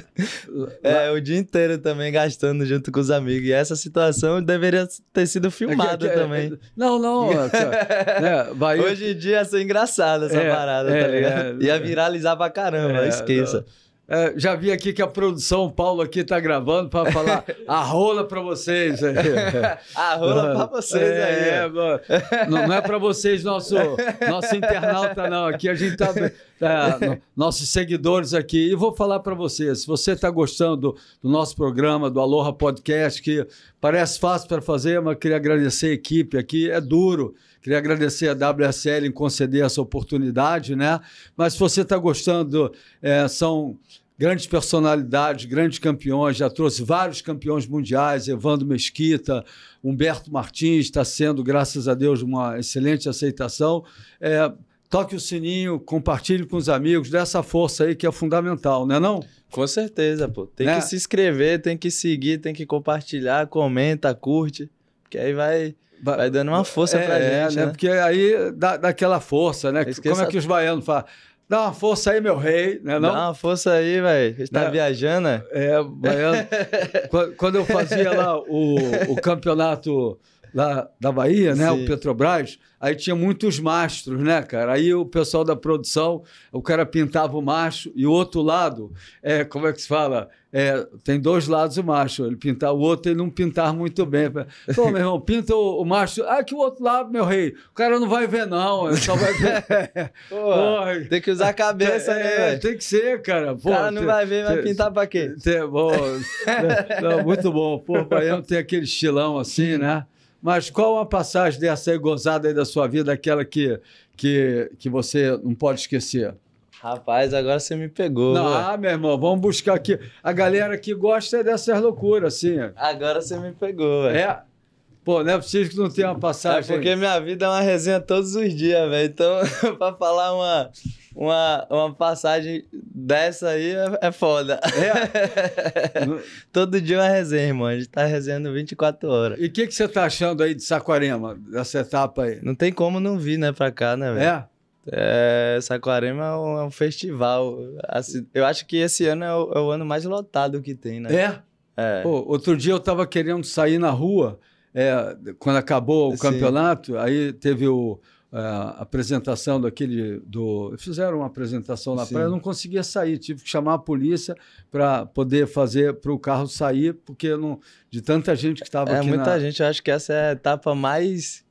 é, o dia inteiro também, gastando junto com os amigos. E essa situação deveria ter sido filmada é, é, também. É, não, não. Né, Bahia... Hoje em dia ia ser engraçada essa é, parada, tá é, ligado? É, ia viralizar pra caramba, esqueça. Não. É, já vi aqui que a produção, Paulo aqui está gravando para falar a rola para vocês. Aí. a rola para vocês é, aí. É, não, não, é para vocês, nosso, nosso internauta, não. Aqui a gente tá. tá nossos seguidores aqui. E vou falar para vocês: se você está gostando do, do, nosso programa, do Aloha Podcast, que parece fácil para fazer, mas queria agradecer a equipe aqui, é duro. Queria agradecer a WSL em conceder essa oportunidade, né? Mas se você está gostando, é, são grandes personalidades, grandes campeões, já trouxe vários campeões mundiais, Evandro Mesquita, Humberto Martins, está sendo, graças a Deus, uma excelente aceitação. É, toque o sininho, compartilhe com os amigos, dê essa força aí que é fundamental, não é não? Com certeza, pô. Tem né? que se inscrever, tem que seguir, tem que compartilhar, comenta, curte, que aí vai Vai dando uma força é, pra é, gente, né? né? Porque aí dá, dá aquela força, né? Esqueça... Como é que os baianos falam? Dá uma força aí, meu rei, né? Não? Dá uma força aí, velho. A gente tá né? viajando. Né? É, baiano. quando, eu fazia lá o, o campeonato lá da Bahia, né? Sim. O Petrobras. Aí tinha muitos mastros, né, cara? Aí o pessoal da produção, o cara pintava o macho e o outro lado, é, como é que se fala? É, tem dois lados o macho. Ele pintar o outro e não pintar muito bem. Pô, meu irmão, pinta o, o, macho. Ah, que o outro lado, meu rei. O cara não vai ver, não. Ele só vai ver. Porra, tem que usar a cabeça, né, é, né? Tem que ser, cara. Pô, o cara não tem, vai ver, vai tem, pintar pra quê? Tem, bom, né, não, muito bom. Pô, o Baiano tem aquele estilão assim, né? Mas qual a passagem dessa aí gozada aí da sua vida, aquela que, que, que você não pode esquecer? Rapaz, agora você me pegou. Não, ah, meu irmão, vamos buscar aqui. A galera que gosta é dessas loucuras, assim. Agora você me pegou, velho. É. Pô, não é preciso que não tenha uma é passagem. É porque minha vida é uma resenha todos os dias, velho. Então, pra falar uma uma, uma passagem dessa aí é, é foda. É. Todo dia uma resenha, irmão. A gente tá resenhando 24 horas. E o que, que você tá achando aí de Saquarema, dessa etapa aí? Não tem como não vir, né, pra cá, né, velho? É. É, Saquarema é um, é um festival. Assim, eu acho que esse ano é o, é o, ano mais lotado que tem, né? É? é. Pô, outro dia eu tava querendo sair na rua, é, quando acabou o Sim. campeonato, aí teve o, a apresentação daquele do fizeram uma apresentação na Sim. praia, eu não conseguia sair, tive que chamar a polícia para poder fazer para o carro sair, porque não de tanta gente que estava é, aqui muita na... gente, eu acho que essa é a etapa mais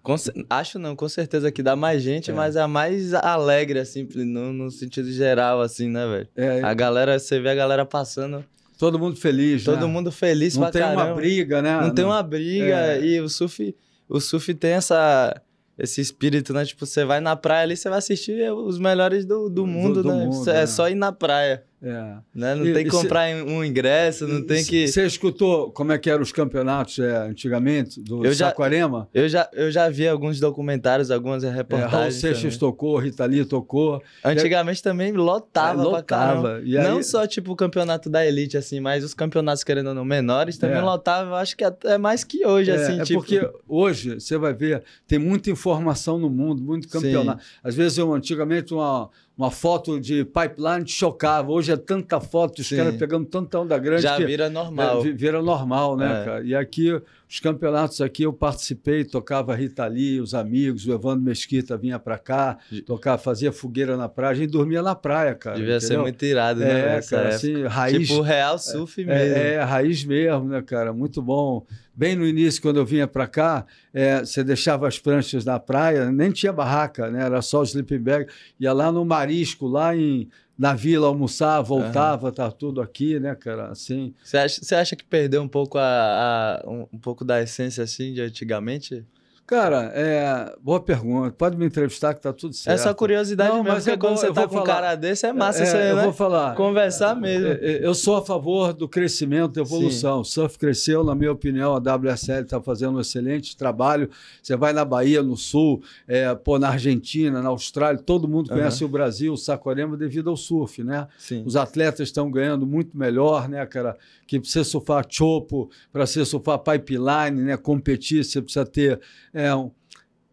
com, acho não, com certeza que dá mais gente, é. mas é a mais alegre assim, no, no sentido geral assim, né, velho? É, a galera, você vê a galera passando Todo mundo feliz, né? Todo né? mundo feliz Não tem caramba. uma briga, né? Não, não tem uma briga é. e o surf, o surf tem essa esse espírito, né? Tipo, você vai na praia ali, você vai assistir os melhores do, do, do mundo, do né? Mundo, é, é só ir na praia. É. Né? Não e, tem que comprar cê, um ingresso, não tem que. Você escutou como é que eram os campeonatos é, antigamente do eu Saquarema? Já, eu, já, eu já vi alguns documentários, algumas reportagens. É, Raul Seixas tocou, Rita Lee tocou. Antigamente e... também lotava, é, lotava. Aí... Não só tipo o campeonato da elite, assim, mas os campeonatos, querendo ou não, menores também é. lotavam, acho que até mais que hoje, é, assim. É tipo... porque hoje você vai ver, tem muita informação no mundo, muito campeonato. Sim. Às vezes, eu, antigamente, uma uma foto de pipeline chocava. Hoje é tanta foto, os caras pegando tanta onda grande. Já que, vira normal. É, vira normal, né, é. cara? E aqui os campeonatos aqui eu participei, tocava Rita Lee, os amigos, o Evandro Mesquita vinha para cá, tocava, fazia fogueira na praia, a gente dormia na praia, cara. Devia entendeu? ser muito irado, né, é, né? cara, assim, raiz. Tipo real surf é, é mesmo. É, é, raiz mesmo, né, cara? Muito bom. Bem no início, quando eu vinha para cá, é, você deixava as pranchas na praia, nem tinha barraca, né? Era só o sleeping bag. Ia lá no Marisco, lá em na vila, almoçar, voltava, uhum. tá tudo aqui, né, cara? Assim. Você acha, acha que perdeu um pouco a, a um, um pouco da essência assim de antigamente? Cara, é, boa pergunta. Pode me entrevistar que tá tudo é certo. Essa curiosidade não, mesmo, mas é quando bom, você tá com falar, um cara desse, é massa é, eu né? vou falar, conversar é, mesmo. É, eu sou a favor do crescimento e evolução. Sim. O surf cresceu, na minha opinião, a WSL está fazendo um excelente trabalho. Você vai na Bahia, no Sul, é, pô, na Argentina, na Austrália, todo mundo conhece o Brasil, o Saquarema, devido ao surf, né? Sim. Os atletas estão ganhando muito melhor, né, cara? Que precisa surfar chopo, para você surfar pipeline, né? Competir, você precisa ter... É, é, um,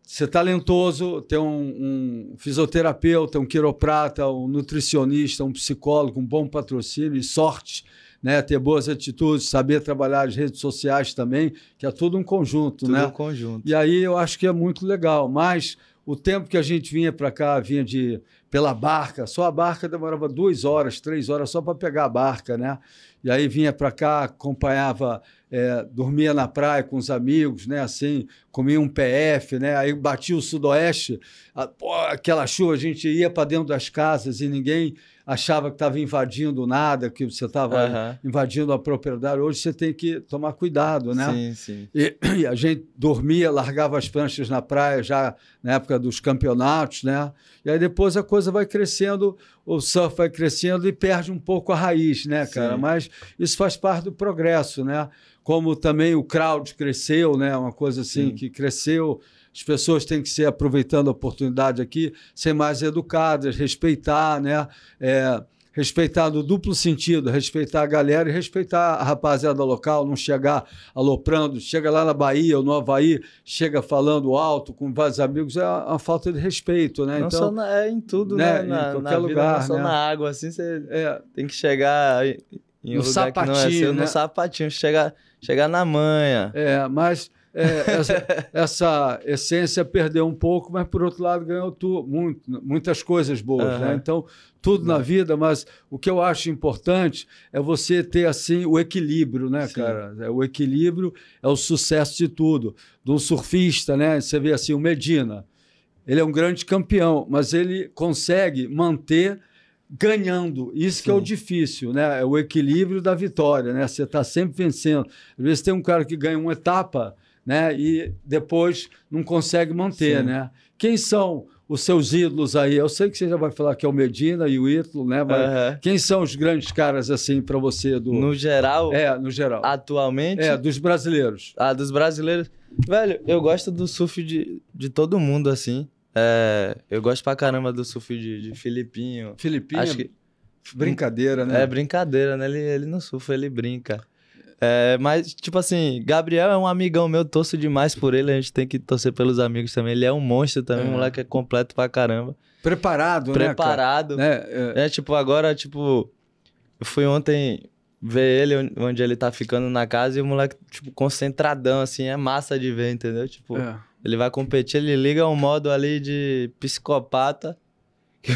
ser é talentoso, ter um, um, fisioterapeuta, um quiroprata, um nutricionista, um psicólogo, um bom patrocínio e sorte, né? Ter boas atitudes, saber trabalhar as redes sociais também, que é tudo um conjunto, tudo né? um conjunto. E aí eu acho que é muito legal, mas o tempo que a gente vinha para cá, vinha de pela barca, só a barca demorava duas horas, três horas só para pegar a barca, né? E aí vinha para cá, acompanhava é, dormia na praia com os amigos, né? Assim, comia um PF, né? Aí batia o sudoeste, a, pô, aquela chuva, a gente ia para dentro das casas e ninguém achava que estava invadindo nada, que você estava uhum. invadindo a propriedade. Hoje você tem que tomar cuidado, né? Sim, sim. E, e, a gente dormia, largava as pranchas na praia já na época dos campeonatos, né? E aí depois a coisa vai crescendo, o surf vai crescendo e perde um pouco a raiz, né, cara? Sim. Mas isso faz parte do progresso, né? como também o crowd cresceu, né? Uma coisa assim Sim. que cresceu. As pessoas têm que ser aproveitando a oportunidade aqui, ser mais educadas, respeitar, né? É, respeitar no duplo sentido, respeitar a galera e respeitar a rapaziada local, não chegar aloprando, chega lá na Bahia ou no Havaí, chega falando alto com vários amigos, é, é uma falta de respeito, né? Não então, só na, é em tudo, né? né? Na, em qualquer na vida, lugar, não só né? na água, assim, você é, tem que chegar em um no lugar sapatinho, que não é seu, né? no sapatinho, né? chegar chegar na manha. É, mas é, essa, essa, essência perdeu um pouco, mas por outro lado ganhou tu, muito, muitas coisas boas. Uhum. Né? Então, tudo uhum. na vida, mas o que eu acho importante é você ter assim o equilíbrio, né, Sim. cara? É, o equilíbrio é o sucesso de tudo. De um surfista, né? Você vê assim, o Medina. Ele é um grande campeão, mas ele consegue manter ganhando. Isso Sim. que é o difícil, né? É o equilíbrio da vitória, né? Você está sempre vencendo. Às vezes tem um cara que ganha uma etapa, né? E depois não consegue manter, Sim. né? Quem são os seus ídolos aí? Eu sei que você já vai falar que é o Medina e o Ítalo, né? Mas quem são os grandes caras assim para você do No geral? É, no geral. Atualmente? É, dos brasileiros. Ah, dos brasileiros. Velho, eu gosto do surf de, de todo mundo assim. É, eu gosto pra caramba do surf de, de Filipinho. Filipinho? Acho é que... Brincadeira, né? É brincadeira, né? Ele, ele não surfa, ele brinca. É, mas, tipo assim, Gabriel é um amigão meu, torço demais por ele, a gente tem que torcer pelos amigos também. Ele é um monstro também, é. moleque é completo pra caramba. Preparado, né, Preparado. né? Preparado. É, é, tipo, agora, tipo, eu fui ontem ver ele, onde ele tá ficando na casa, e o moleque, tipo, concentradão, assim, é massa de ver, entendeu? Tipo. É ele vai competir, ele liga um modo ali de psicopata. Que,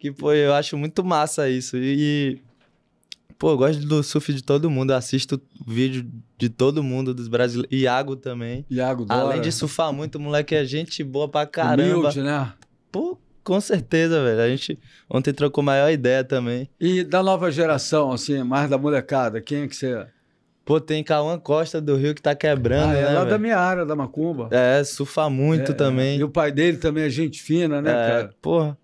que pô, eu acho muito massa isso. E, pô, eu gosto do surf de todo mundo. assisto vídeo de todo mundo, dos brasileiros. Iago também. Iago, Dora. Além de surfar muito, moleque é gente boa pra caramba. Humilde, né? Pô, com certeza, velho. A gente ontem trocou maior ideia também. E da nova geração, assim, mais da molecada, quem é que você Pô, tem Cauã Costa do Rio que tá quebrando, ah, é né? lá véio? da minha área, da Macumba. É, surfa muito é, também. E o pai dele também é gente fina, né, é, cara? Porra.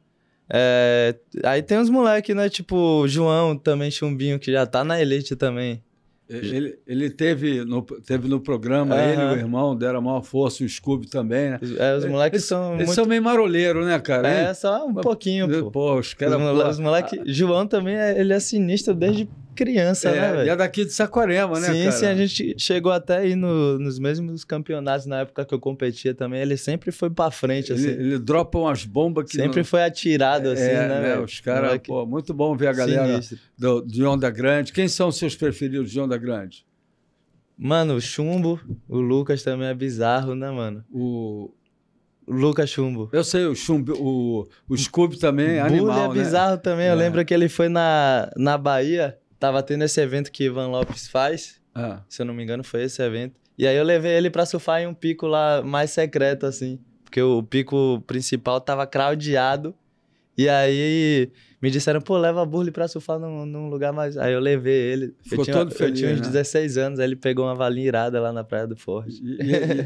É, aí tem uns moleques, né? Tipo, o João também, Chumbinho, que já tá na elite também. Ele, ele teve, no, teve no programa, ele e o irmão deram a maior força, o Scooby também, né? É, os é, moleques eles, são. Eles muito... são meio maroleiro, né, cara? É, só um pouquinho, eh, pô. pô os caras. Os, moleques. João também, é, ele é sinistro desde criança, né, é, né? Véio? É daqui de Saquarema, né? Sim, cara? sim, a gente chegou até aí no, nos mesmos campeonatos na época que eu competia também. Ele sempre foi pra frente, assim. Ele, ele dropa umas bombas que. Sempre não... foi atirado, é, assim, é, né? né os caras, pô, muito bom ver a galera do, de Onda Grande. Quem são os seus preferidos de Onda Grande? Mano, o Chumbo, o Lucas também é bizarro, né, mano? O. Lucas Chumbo. Eu sei, o Chumbo, o, o Scooby também é Bully é animal, né? é bizarro né? também. É. Eu lembro que ele foi na, na Bahia tava tendo esse evento que Ivan Lopes faz. Ah. Se eu não me engano, foi esse evento. E aí eu levei ele pra surfar em um pico lá mais secreto, assim. Porque o pico principal tava craudiado e aí me disseram, pô, leva a Burle pra surfar num, num, lugar mais. Aí eu levei ele. Ficou eu tinha, todo feliz, eu tinha uns né? 16 anos, aí ele pegou uma valinha irada lá na Praia do Forte. E,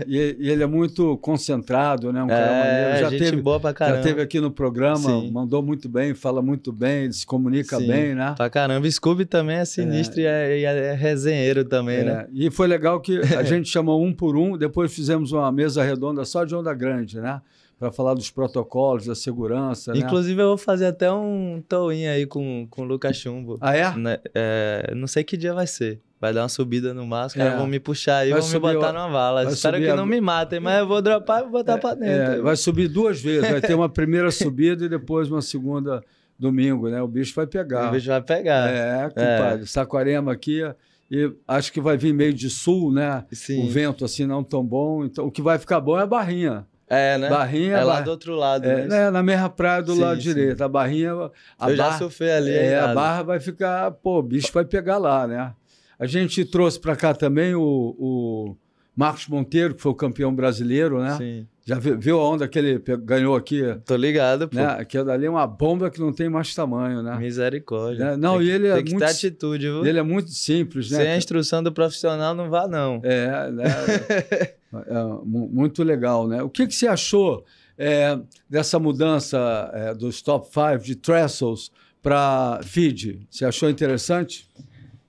e, e ele é muito concentrado, né? Um cara é, maneiro. Já gente teve, boa pra caramba. Já teve aqui no programa, Sim. mandou muito bem, fala muito bem, se comunica Sim, bem, né? Pra caramba. Scooby também é sinistro é. E, é, é, é resenheiro também, é. né? E foi legal que a gente chamou um por um, depois fizemos uma mesa redonda só de onda grande, né? vai falar dos protocolos, da segurança. Né? Inclusive, né? eu vou fazer até um toin aí com, com o Lucas Chumbo. Ah, é? Na, né, é? Não sei que dia vai ser. Vai dar uma subida no máximo, é. vão me puxar aí, e vão me botar o... numa vala. Vai Espero que a... não me matem, mas eu vou dropar e botar é, pra dentro. É, vai subir duas vezes, vai ter uma primeira subida e depois uma segunda domingo, né? O bicho vai pegar. O bicho vai pegar. É, compadre. É. Saquarema aqui, e acho que vai vir meio de sul, né? Sim. O vento assim não tão bom. Então, o que vai ficar bom é a barrinha. É, né? Barrinha é lá do outro lado. É, né? Na mesma praia do sim, lado sim. direito. A barrinha. A Eu já sofri ali. É, a barra vai ficar. Pô, o bicho vai pegar lá, né? A gente trouxe para cá também o, o, Marcos Monteiro, que foi o campeão brasileiro, né? Sim. Já viu a onda que ele ganhou aqui? Tô ligado, pô. Né? Aquilo é dali é uma bomba que não tem mais tamanho, né? Misericórdia. Né? Não, tem, e ele é tem muito... que ter atitude, viu? Ele é muito simples, né? Sem a instrução do profissional, não vá, não. É, né? É, muito legal, né? O que, que você achou é, dessa mudança é, dos top 5 de Trestles para feed? Você achou interessante?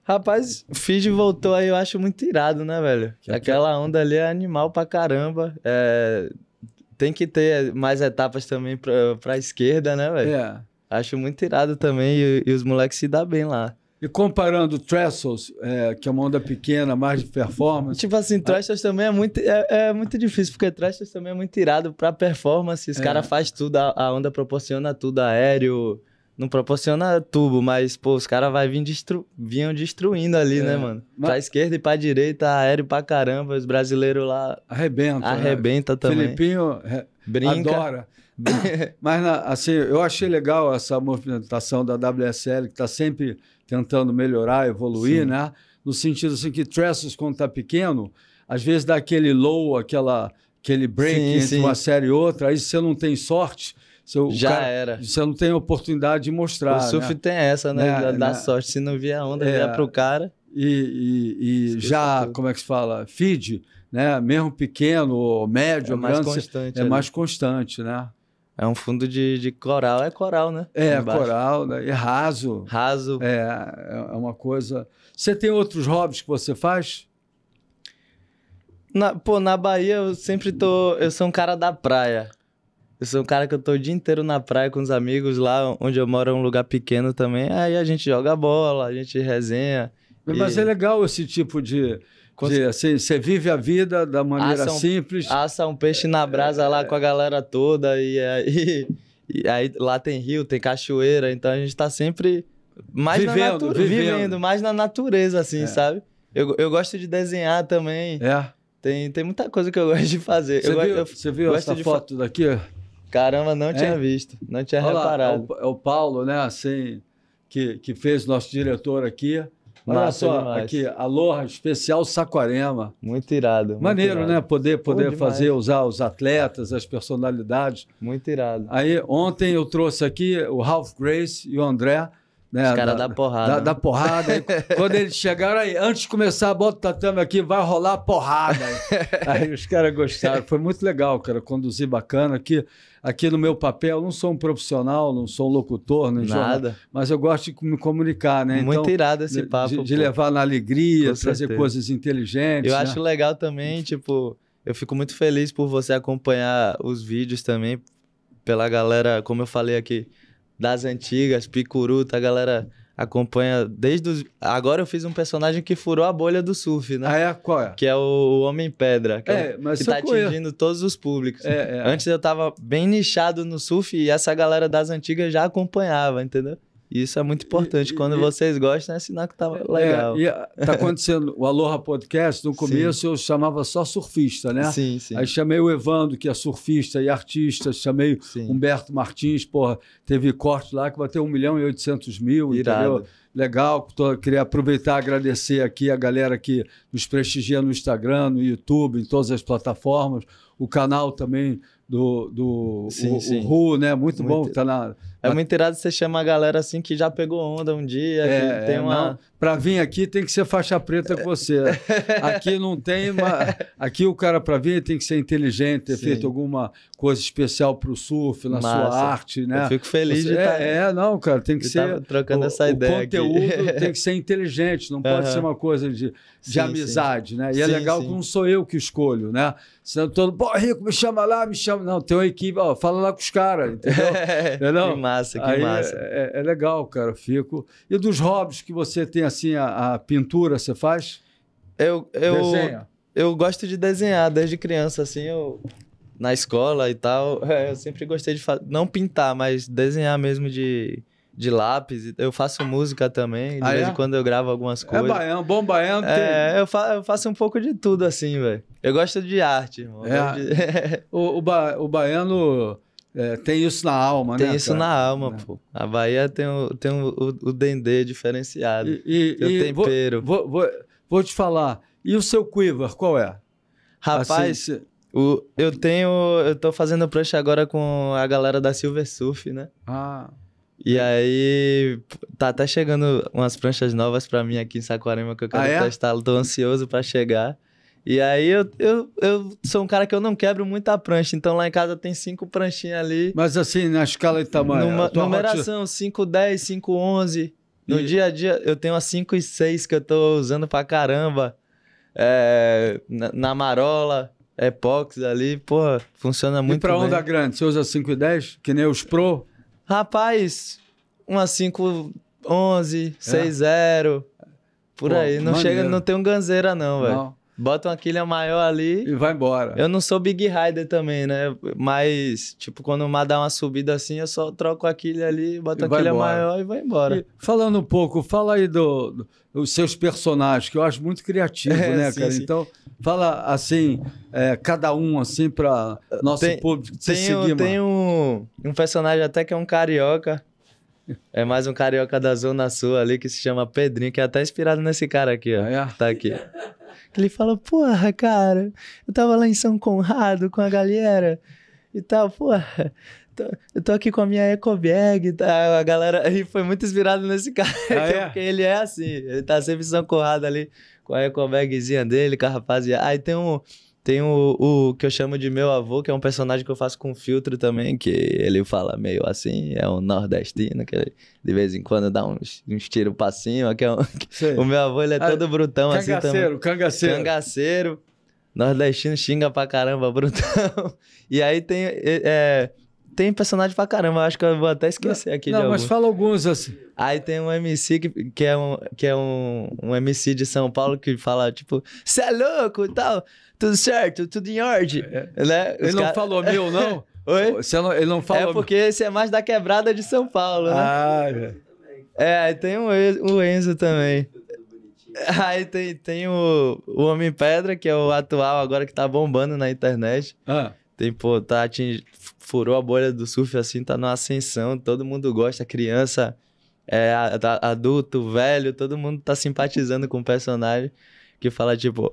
Rapaz, o feed voltou aí, eu acho muito irado, né, velho? Que é Aquela que... onda ali é animal pra caramba. É, tem que ter mais etapas também pra, pra esquerda, né, velho? É. Acho muito irado também e, e os moleques se dá bem lá. E comparando Trestles, é, que é uma onda pequena, mais de performance. Tipo assim, Trestles também é muito, é, é, muito difícil, porque Trestles também é muito tirado para performance. Os é. caras fazem tudo, a, a, onda proporciona tudo, aéreo. Não proporciona tubo, mas, pô, os caras destru... vinham destruindo ali, é. né, mano? Pra esquerda e pra direita, aéreo pra caramba. Os brasileiros lá. Arrebenta. Né? Arrebenta né? também. Filipinho brinca. Adora. Mas, assim, eu achei legal essa movimentação da WSL, que está sempre tentando melhorar, evoluir, Sim. né? No sentido assim que Trestles, quando está pequeno, às vezes dá aquele low, aquela, aquele break sim, entre sim. uma série e outra, aí você não tem sorte. Seu, Já cara, era. Você não tem oportunidade de mostrar. O surf né? tem essa, né? né? Dá, né? sorte. Se não vier a onda, é, vier o cara. E, e, e já, tudo. como é que se fala? Feed, né? Mesmo pequeno, ou médio, é mais grande, constante. É ali. mais constante, né? É um fundo de, de coral, é coral, né? É, coral, né? E raso. Raso. É, é, é uma coisa. Você tem outros hobbies que você faz? Na, pô, na Bahia eu sempre tô. Eu sou um cara da praia. Eu sou um cara que eu tô o dia inteiro na praia com os amigos lá, onde eu moro é um lugar pequeno também. Aí a gente joga bola, a gente resenha. Mas e... é legal esse tipo de você assim, você vive a vida da maneira um, simples. Assa um peixe na brasa é, lá é, com a galera toda e aí, e aí, lá tem rio, tem cachoeira, então a gente tá sempre mais vivendo, na natureza. vivendo. vivendo mais na natureza assim, é. sabe? Eu, eu gosto de desenhar também. É. Tem, tem muita coisa que eu gosto de fazer. Você eu, viu, eu, você viu essa foto fa... daqui? Caramba, não tinha visto, não tinha Olha reparado. Lá, é, o, é o Paulo, né, assim, que, que fez nosso diretor aqui. Olha Massa só, demais. aqui, Aloha Especial Saquarema. Muito irado. Muito Maneiro, irado. né? Poder, poder fazer, usar os atletas, as personalidades. Muito irado. Aí, ontem eu trouxe aqui o Ralph Grace e o André. Né, os caras da, da, porrada. Da, né? da porrada. Aí, quando eles chegaram aí, antes de começar, bota o tatame aqui, vai rolar porrada. Aí, aí os caras gostaram. Foi muito legal, cara. Conduzir bacana aqui aqui no meu papel, não sou um profissional, não sou um locutor, não nada. Jornal, mas eu gosto de me comunicar, né? Muito então, irado esse papo. De, de levar na alegria, trazer coisas inteligentes. Eu né? acho legal também, tipo, eu fico muito feliz por você acompanhar os vídeos também, pela galera, como eu falei aqui, das antigas, Picuruta, tá, a galera acompanha desde os... Agora eu fiz um personagem que furou a bolha do surf, né? Ah, é? Qual é? Que é o Homem Pedra. Que é, é mas que tá atingindo todos os públicos. É, é. Antes eu tava bem nichado no surf e essa galera das antigas já acompanhava, entendeu? Isso é muito importante. E, Quando e, vocês gostam, é sinal que tá é, legal. É, e tá acontecendo o Aloha Podcast. No começo sim. eu chamava só surfista, né? Sim, sim. Aí chamei o Evandro, que é surfista e artista. Chamei sim. Humberto Martins, porra, teve corte lá que bateu 1 milhão e 800 mil, Irado. entendeu? Legal. Tô, queria aproveitar e agradecer aqui a galera que nos prestigia no Instagram, no YouTube, em todas as plataformas. O canal também do, do sim, o, sim. O Ru, né? Muito, muito bom, tá na é muito irado você chama a galera assim que já pegou onda um dia, é, tem é, uma. Não, pra vir aqui tem que ser faixa preta com você. Aqui não tem. Uma... Aqui o cara pra vir tem que ser inteligente, ter Sim. feito alguma coisa especial pro surf, na Massa. sua arte, né? Eu fico feliz você... de estar. Tá é, é, não, cara, tem que Eu tá ser. Trocando o, essa ideia. O conteúdo aqui. tem que ser inteligente, não pode uhum. ser uma coisa de, de sim, amizade, sim. né? E é sim, é legal que não sou eu que escolho, né? Senão todo, pô, Rico, me chama lá, me chama. Não, tem uma equipe, ó, fala lá com os caras, entendeu? É, não, massa, que Aí é, massa. É, é, legal, cara, fico. E dos hobbies que você tem, assim, a, a pintura, você faz? Eu, eu, Desenha. eu gosto de desenhar desde criança, assim, eu na escola e tal, eu sempre gostei de fazer, não pintar, mas desenhar mesmo de, de lápis. Eu faço música também, de ah, vez em é? quando eu gravo algumas é coisas. É baiano, bom baiano. Tem... É, eu, fa eu faço um pouco de tudo assim, velho. Eu gosto de arte, irmão. É. De... o, o, ba o baiano é, tem isso na alma, tem né? Tem isso cara? na alma, é. pô. A Bahia tem o, tem o, o, o dendê diferenciado. E, e, o e tempero. Vou, vou, vou, te falar. E o seu quiver, qual é? Rapaz, assim, o, eu tenho. Eu tô fazendo prancha agora com a galera da Silver Surf, né? Ah. E aí, tá até chegando umas pranchas novas para mim aqui em Saquarema que eu quero ah, é? testar. Tô ansioso para chegar. E aí eu, eu, eu sou um cara que eu não quebro muita prancha, então lá em casa tem cinco pranchinhas ali. Mas assim, na escala de tamanho? Numa, numeração, rotina... 5, 10, 5, 11. No e... dia a dia eu tenho as 5 e 6 que eu tô usando pra caramba. É, na, na marola, epox ali, pô, funciona muito bem. E pra onda bem. grande, você usa 5 e 10? Que nem os pro? Rapaz, uma 5, 11, 6, 0. Por Pô, aí, não maneiro. chega, não tem um ganzeira não, velho bota uma quilha maior ali. E vai embora. Eu não sou Big Rider também, né? Mas, tipo, quando o mar dá uma subida assim, eu só troco a quilha ali, boto e a quilha maior e vai embora. E, falando um pouco, fala aí do, do, dos seus personagens, que eu acho muito criativo, é, né, sim, cara? Sim. Então, fala assim, é, cada um, assim, para nosso tem, público te tem seguir, um, Tem um, um personagem até que é um carioca. É mais um carioca da Zona Sul ali que se chama Pedrinho, que é até inspirado nesse cara aqui, ó. Ah, é? Tá aqui. Ele fala, porra, cara, eu tava lá em São Conrado com a galera e tal, porra, eu tô aqui com a minha Ecobag, tá? A galera aí foi muito inspirado nesse cara, ah, é? porque ele é assim, ele tá sempre São Conrado ali com a Ecobagzinha dele, com a rapaziada. Aí tem um tem o, o, que eu chamo de meu avô, que é um personagem que eu faço com filtro também, que ele fala meio assim, é um nordestino, que de vez em quando dá uns, uns tiros pra cima. Que é um, que o meu avô ele é ah, todo brutão assim também. Cangaceiro, cangaceiro. Cangaceiro. Nordestino xinga pra caramba, brutão. E aí tem. É, tem personagem pra caramba, acho que eu vou até esquecer aqui. Não, mas fala alguns assim. Aí tem um MC que, que é, um, que é um, um MC de São Paulo que fala, tipo, você é louco e tal, tudo certo, tudo em ordem. É. é. Né? ele não cara... falou meu, não? Oi? Você não, ele não falou. É porque esse é mais da quebrada de São Paulo, né? Ah, é. É, tem o um, Enzo também. Aí tem, tem o, o Homem Pedra, que é o atual agora que tá bombando na internet. Ah. Tem, pô, tá atingindo furou a bolha do surf assim, tá numa ascensão, todo mundo gosta, criança, é, adulto, velho, todo mundo tá simpatizando com o personagem que fala tipo,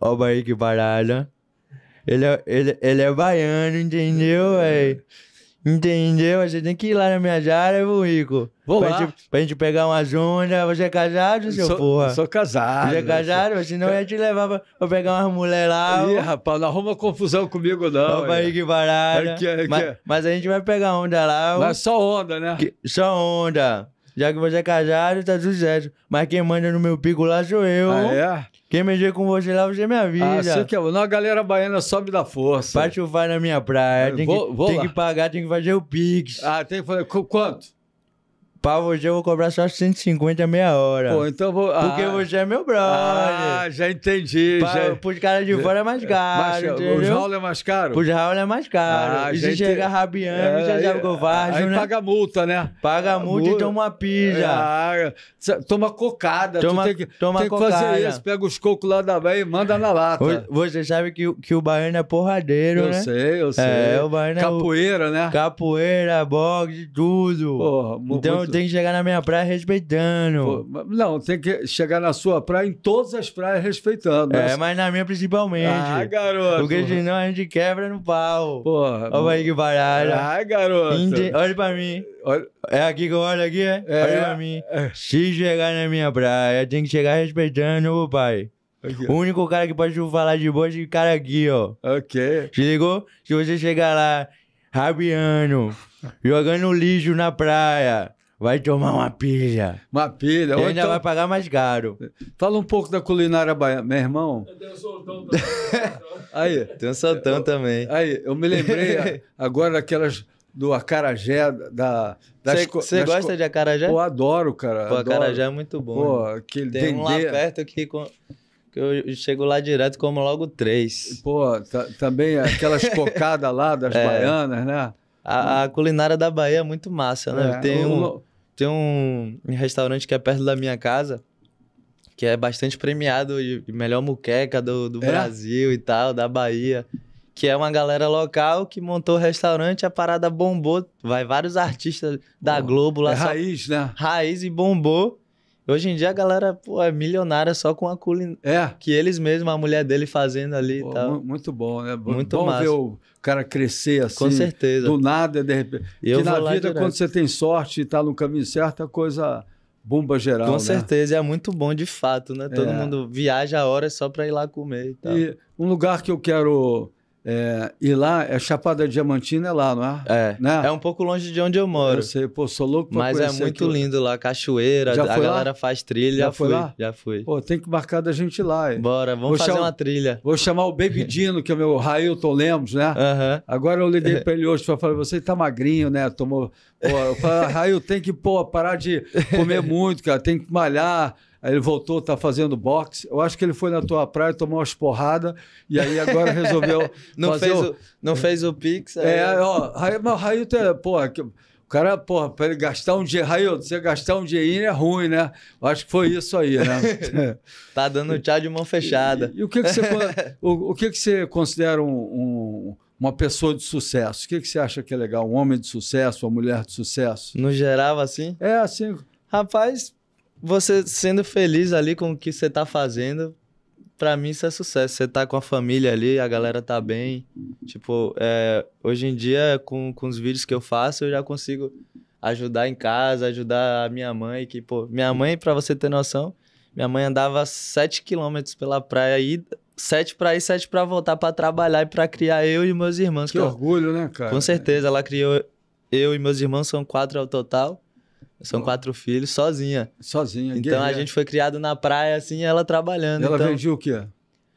ó o que baralha. Ele é, ele, ele é baiano, entendeu, velho? Entendeu? Você tem que ir lá na minha Jara, meu rico. Vou pra lá. Gente, pra gente pegar uma junta. Você é casado, seu sou, porra? Sou casado. Você é né, casado? Sou... Senão eu ia te levar pra, pra pegar uma mulher lá. Ih, rapaz, não arruma confusão comigo, não. Opa, aí, é que baralho. É mas, é. mas, a gente vai pegar onda lá. Mas só onda, né? Que... só onda. Já que você é casado, tá tudo certo. Mas quem manda no meu pico lá sou eu. Ah, é? Quem mexer com você lá, você é minha ah, vida. Ah, que é. Não, a galera baiana sobe da força. Parte o vai na minha praia. É, tem, vou, que, vou tem que, pagar, tem que fazer o Pix. Ah, tem que fazer. Quanto? Pra você eu vou cobrar só 150 a meia hora. Pô, então vou. Porque ah, você é meu brother. Ah, já entendi. Pra, já... Pros caras de fora é mais é, caro. Mas, Os Raul é mais caro? Pros Raul é mais caro. Ah, e se gente... chega rabiando, é, já já covarde. Aí, é, aí né? paga multa, né? Paga a multa, multa e toma uma pija. É, ah, toma cocada. Toma, tu tem que, toma tem que fazer isso. Pega os cocos lá da véia e manda na lata. Você sabe que, que o baiano é porradeiro, eu né? Eu sei, eu sei. É, o baiano Capoeira, é o... né? Capoeira, boxe, tudo. Porra, então, tem que chegar na minha praia respeitando. Pô, não, tem que chegar na sua praia em todas as praias respeitando. Né? É, mas, na minha principalmente. Ah, garoto. Porque senão a gente quebra no pau. Porra. Olha aí que baralho. Ah, garoto. Inde... Olha pra mim. Olha... É aqui que eu olho aqui, é? é? Olha pra mim. É. Se chegar na minha praia, tem que chegar respeitando o pai. Okay. O único cara que pode falar de boa é esse cara aqui, ó. Ok. Se ligou? Se você chegar lá rabiando, jogando lixo na praia, Vai tomar uma pilha. Uma pilha. E Ou ainda então... vai pagar mais caro. Fala um pouco da culinária baiana, meu irmão. É, tem o Sultão também. aí, tem o também. Aí, eu me lembrei agora daquelas do acarajé, da... Você gosta de acarajé? Eu adoro, cara. O acarajé é muito bom. Pô, né? aquele Tem dendê. um lá perto que... Com eu chego lá direto e como logo três. Pô, também aquelas cocadas lá das é. baianas, né? A, a, culinária da Bahia é muito massa, né? É, tem um, tem um restaurante que é perto da minha casa, que é bastante premiado e melhor muqueca do, do é? Brasil e tal, da Bahia. Que é uma galera local que montou o restaurante, a parada bombou. Vai vários artistas da Globo lá. É só... raiz, né? Raiz e bombou. Hoje em dia a galera pô, é milionária só com a culinária. É. Que eles mesmos, a mulher dele fazendo ali pô, e tal. Muito bom, né? Muito bom massa. ver o, cara crescer assim. Com certeza. Do nada, de repente. Eu que na vida, quando você tem sorte e está no caminho certo, a coisa bomba geral. Com né? certeza, é muito bom de fato, né? Todo é. mundo viaja a hora só para ir lá comer e tal. E um lugar que eu quero é, e lá, é Chapada Diamantina é lá, não é? É. Né? É um pouco longe de onde eu moro. Eu sei, pô, sou louco pra Mas é muito aquilo. lindo lá, cachoeira, já a galera lá? faz trilha. Já, já fui, lá? já fui. Pô, tem que marcar da gente lá. Hein? Bora, vamos vou fazer chamar, uma trilha. Vou chamar o Baby Dino, que é o meu Railton Lemos, né? Uhum. Agora eu liguei pra ele hoje, eu falar: você tá magrinho, né? Tomou... Pô, eu falei, ah, Rail, tem que, pô, parar de comer muito, cara, tem que malhar. Aí ele voltou, tá fazendo boxe. Eu acho que ele foi na tua praia, tomou umas porradas, e aí agora resolveu. não, fazer fez o, o, não fez o Pix. É, aí... É, ó, Raio, mas é, pô, o cara, pô, pra ele gastar um dia. Raio, você gastar um dinheiro é ruim, né? Eu acho que foi isso aí, né? tá dando tchau de mão fechada. E, e, e o, que que você, o, o, que, que você considera um, um uma pessoa de sucesso. O que, que você acha que é legal? Um homem de sucesso, uma mulher de sucesso? No geral, assim? É, assim. Rapaz, você sendo feliz ali com o que você tá fazendo, para mim isso é sucesso. Você tá com a família ali, a galera tá bem. Tipo, é, hoje em dia, com, com os vídeos que eu faço, eu já consigo ajudar em casa, ajudar a minha mãe, que, pô, minha mãe, para você ter noção, minha mãe andava 7 quilômetros pela praia e sete para ir, sete para voltar para trabalhar e para criar eu e meus irmãos. Que, que orgulho, né, cara? Com certeza, ela criou eu e meus irmãos, são quatro ao total. São quatro filhos, sozinha. Sozinha, Então guerreira. a gente foi criado na praia, assim, ela trabalhando. Ela então... vendia o quê?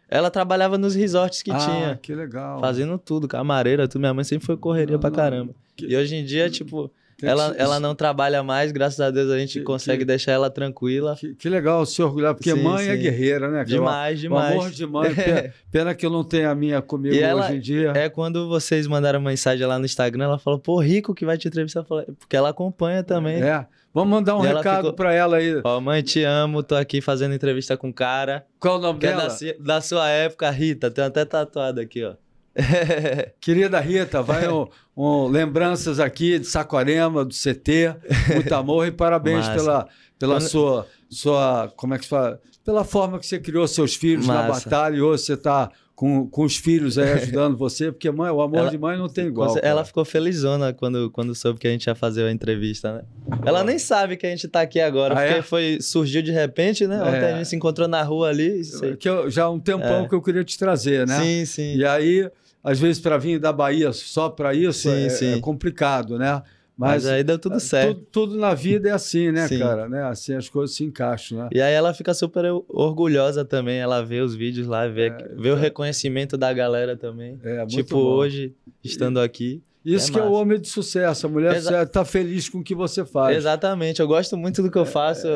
Ela trabalhava nos resorts que ah, tinha. que legal. Fazendo tudo, camareira, tudo. Minha mãe sempre foi correria não, pra não. caramba. Que... E hoje em dia, tipo, ela, ela não trabalha mais, graças a Deus a gente que, consegue que, deixar ela tranquila. Que, que, legal se orgulhar, porque sim, mãe é sim. é guerreira, né? Demais, demais. amor de mãe. É. Pena que eu não tenho a minha comigo e hoje em dia. É quando vocês mandaram mensagem lá no Instagram, ela falou, pô, Rico que vai te entrevistar. Porque ela acompanha também. É. Vamos mandar um e recado ficou... pra ela aí. Ó, mãe, te amo, tô aqui fazendo entrevista com o cara. Qual o nome que dela? É da, da, sua época, Rita. Tenho até tatuado aqui, ó. Querida Rita, vai um, um, lembranças aqui de Saquarema, do CT, muito amor e parabéns Massa. pela, pela Quando... sua, sua. Como é que se fala? Pela forma que você criou seus filhos Massa. na batalha e hoje você está com, com os filhos aí ajudando você, porque mãe, o amor ela, de mãe não tem igual. Ela ficou felizona quando, quando soube que a gente ia fazer a entrevista, né? Ela nem sabe que a gente tá aqui agora, ah, porque é? foi, surgiu de repente, né? Ontem é. a gente se encontrou na rua ali. Que eu, já há um tempão é. que eu queria te trazer, né? Sim, sim. E aí, às vezes, para vir da Bahia só para isso sim, é, sim. é complicado, né? Mas, Mas, aí deu tudo é, certo. Tudo, tudo, na vida é assim, né, Sim. cara? Né? Assim as coisas se encaixam, né? E aí ela fica super orgulhosa também, ela vê os vídeos lá, vê, é, vê é. o reconhecimento da galera também. É, tipo, bom. hoje, estando e, aqui. É isso é que massa. é o homem de sucesso, a mulher está feliz com o que você faz. Exatamente, eu gosto muito do que eu é, faço,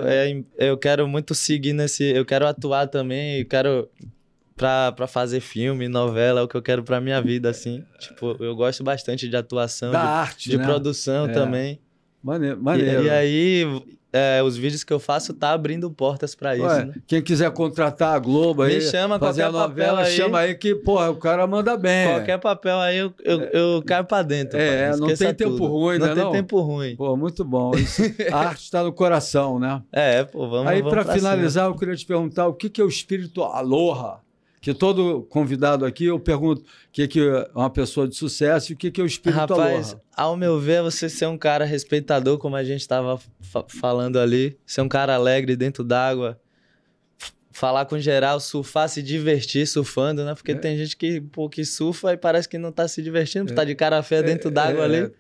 eu quero muito seguir nesse, eu quero atuar também, eu quero pra, pra fazer filme, novela, é o que eu quero pra minha vida, assim. Tipo, eu gosto bastante de atuação, da de, arte, de né? produção é. também. Maneiro, maneiro. E, e aí, é, os vídeos que eu faço tá abrindo portas para isso. Ué, né? Quem quiser contratar a Globo Me aí, chama fazer a novela, aí, chama aí que, porra, o cara manda bem. Qualquer papel aí eu, eu, é. eu caio para dentro. É, pai, não tem tudo. tempo ruim, não né? Tem não tem tempo ruim. Pô, muito bom. Isso, a arte está no coração, né? É, pô, vamos Aí, para finalizar, cima. eu queria te perguntar o que, que é o espírito aloha? que todo convidado aqui eu pergunto o que, que é uma pessoa de sucesso e o que, que é o espírito Rapaz, ao meu ver, você ser um cara respeitador, como a gente estava falando ali, ser um cara alegre dentro d'água, falar com geral, surfar, se divertir surfando, né? Porque é. tem gente que, pô, que surfa e parece que não tá se divertindo, tá é. tá de cara feia é, dentro é, d'água ali. É.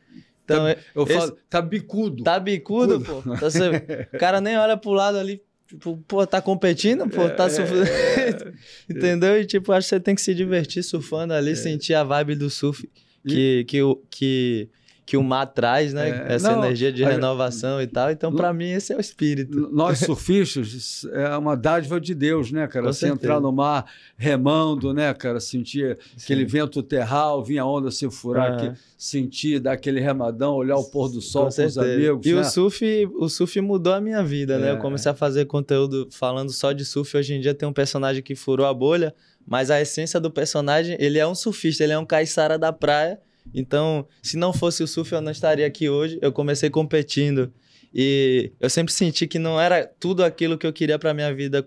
Então, tá, eu esse, falo, tá bicudo. Tá bicudo, Cudo. pô. Então, você, tá o cara nem olha pro lado ali, Tipo, pô, tá competindo, pô, tá surfando. É, é. Entendeu? E tipo, acho que você tem que se divertir surfando ali, é. sentir a vibe do surf. Que, que, que, que que o mar traz, né? É, Essa não, energia de renovação e tal. Então, para mim, esse é o espírito. Nós surfistas é uma dádiva de Deus, né, cara? Você entrar no mar remando, né, cara? Sentir Sim. aquele vento terral, vir a onda se furar aqui, sentir, dar aquele remadão, olhar o pôr do sol com, com os amigos. E né? o, surf, o surf mudou a minha vida, é. né? Eu é. comecei a fazer conteúdo falando só de surf. Hoje em dia tem um personagem que furou a bolha, mas a essência do personagem, ele é um surfista, ele é um caiçara da praia então, se não fosse o surf, eu não estaria aqui hoje. Eu comecei competindo e eu sempre senti que não era tudo aquilo que eu queria para minha vida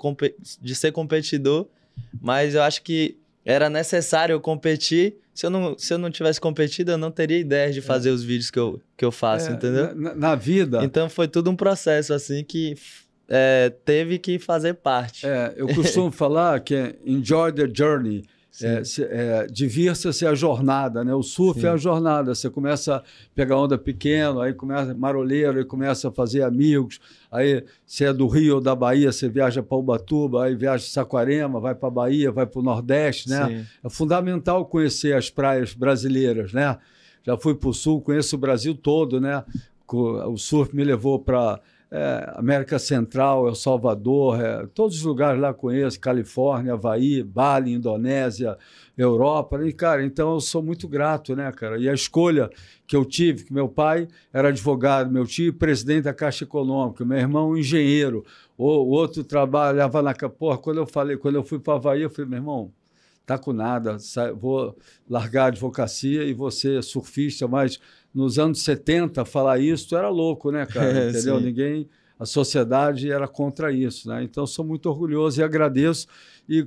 de ser competidor, mas eu acho que era necessário competir. Se eu não, se eu não tivesse competido, eu não teria ideia de é. fazer é. os vídeos que eu, que eu faço, é, entendeu? Na, na, vida. Então foi tudo um processo assim que é, teve que fazer parte. É, eu costumo falar que é enjoy the journey é, é, Divirsa-se a jornada, né? O surf Sim. é a jornada. Você começa a pegar onda pequena, aí começa maroleiro, aí começa a fazer amigos. Aí você é do Rio ou da Bahia, você viaja para Ubatuba, aí viaja para Saquarema, vai para Bahia, vai para o Nordeste, né? Sim. É fundamental conhecer as praias brasileiras, né? Já fui para o Sul, conheço o Brasil todo, né? O surf me levou para é, América Central, El Salvador, é, todos os lugares lá conheço, Califórnia, Havaí, Bali, Indonésia, Europa. E, cara, então eu sou muito grato, né, cara? E a escolha que eu tive, que meu pai era advogado, meu tio presidente da Caixa Econômica, meu irmão engenheiro, o, o outro trabalhava na... Porra, quando eu falei, quando eu fui para Havaí, eu falei, meu irmão, tá com nada, vou largar a advocacia e você ser surfista, mas nos anos 70 falar isso era louco, né, cara? É, Entendeu? Sim. Ninguém, a sociedade era contra isso, né? Então sou muito orgulhoso e agradeço e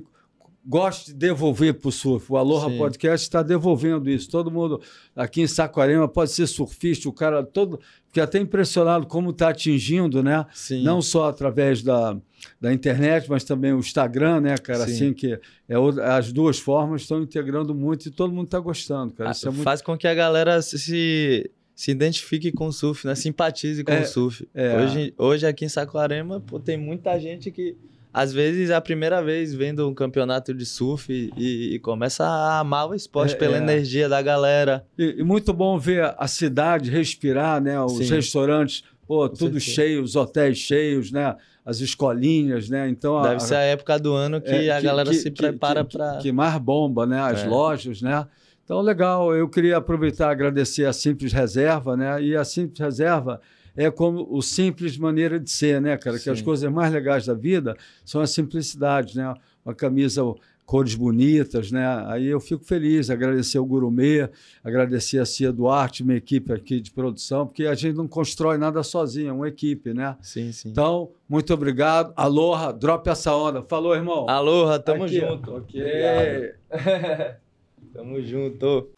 gosto de devolver para o surf. O Aloha Sim. Podcast está devolvendo isso. Todo mundo aqui em Saquarema pode ser surfista, o cara todo. Fiquei até impressionado como está atingindo, né? Sim. Não só através da, da internet, mas também o Instagram, né, cara? Sim. Assim que é, as duas formas estão integrando muito e todo mundo está gostando, cara. Ah, isso é muito... Faz com que a galera se se identifique com o surf, né? Simpatize com é, o surf. É. Hoje, hoje aqui em Saquarema, pô, tem muita gente que às vezes é a primeira vez vendo um campeonato de surf e, e começa a amar o esporte é, pela é. energia da galera. E, e, muito bom ver a cidade respirar, né? Os Sim. restaurantes, pô, Com tudo certeza. cheio, os hotéis cheios, né? As escolinhas, né? Então deve a, ser a época do ano que é, a que, galera que, se prepara para que mais bomba, né? As é. lojas, né? Então legal. Eu queria aproveitar e agradecer a Simples Reserva, né? E a Simples Reserva é como o simples maneira de ser, né, cara? Sim. Que as coisas mais legais da vida são a simplicidade, né? Uma camisa cores bonitas, né? Aí eu fico feliz, agradecer o Gurumê, agradecer a Cia Duarte, minha equipe aqui de produção, porque a gente não constrói nada sozinho, é uma equipe, né? Sim, sim. Então, muito obrigado. Aloha, drop essa onda. Falou, irmão. Aloha, tamo aqui. junto. Ok. tamo junto.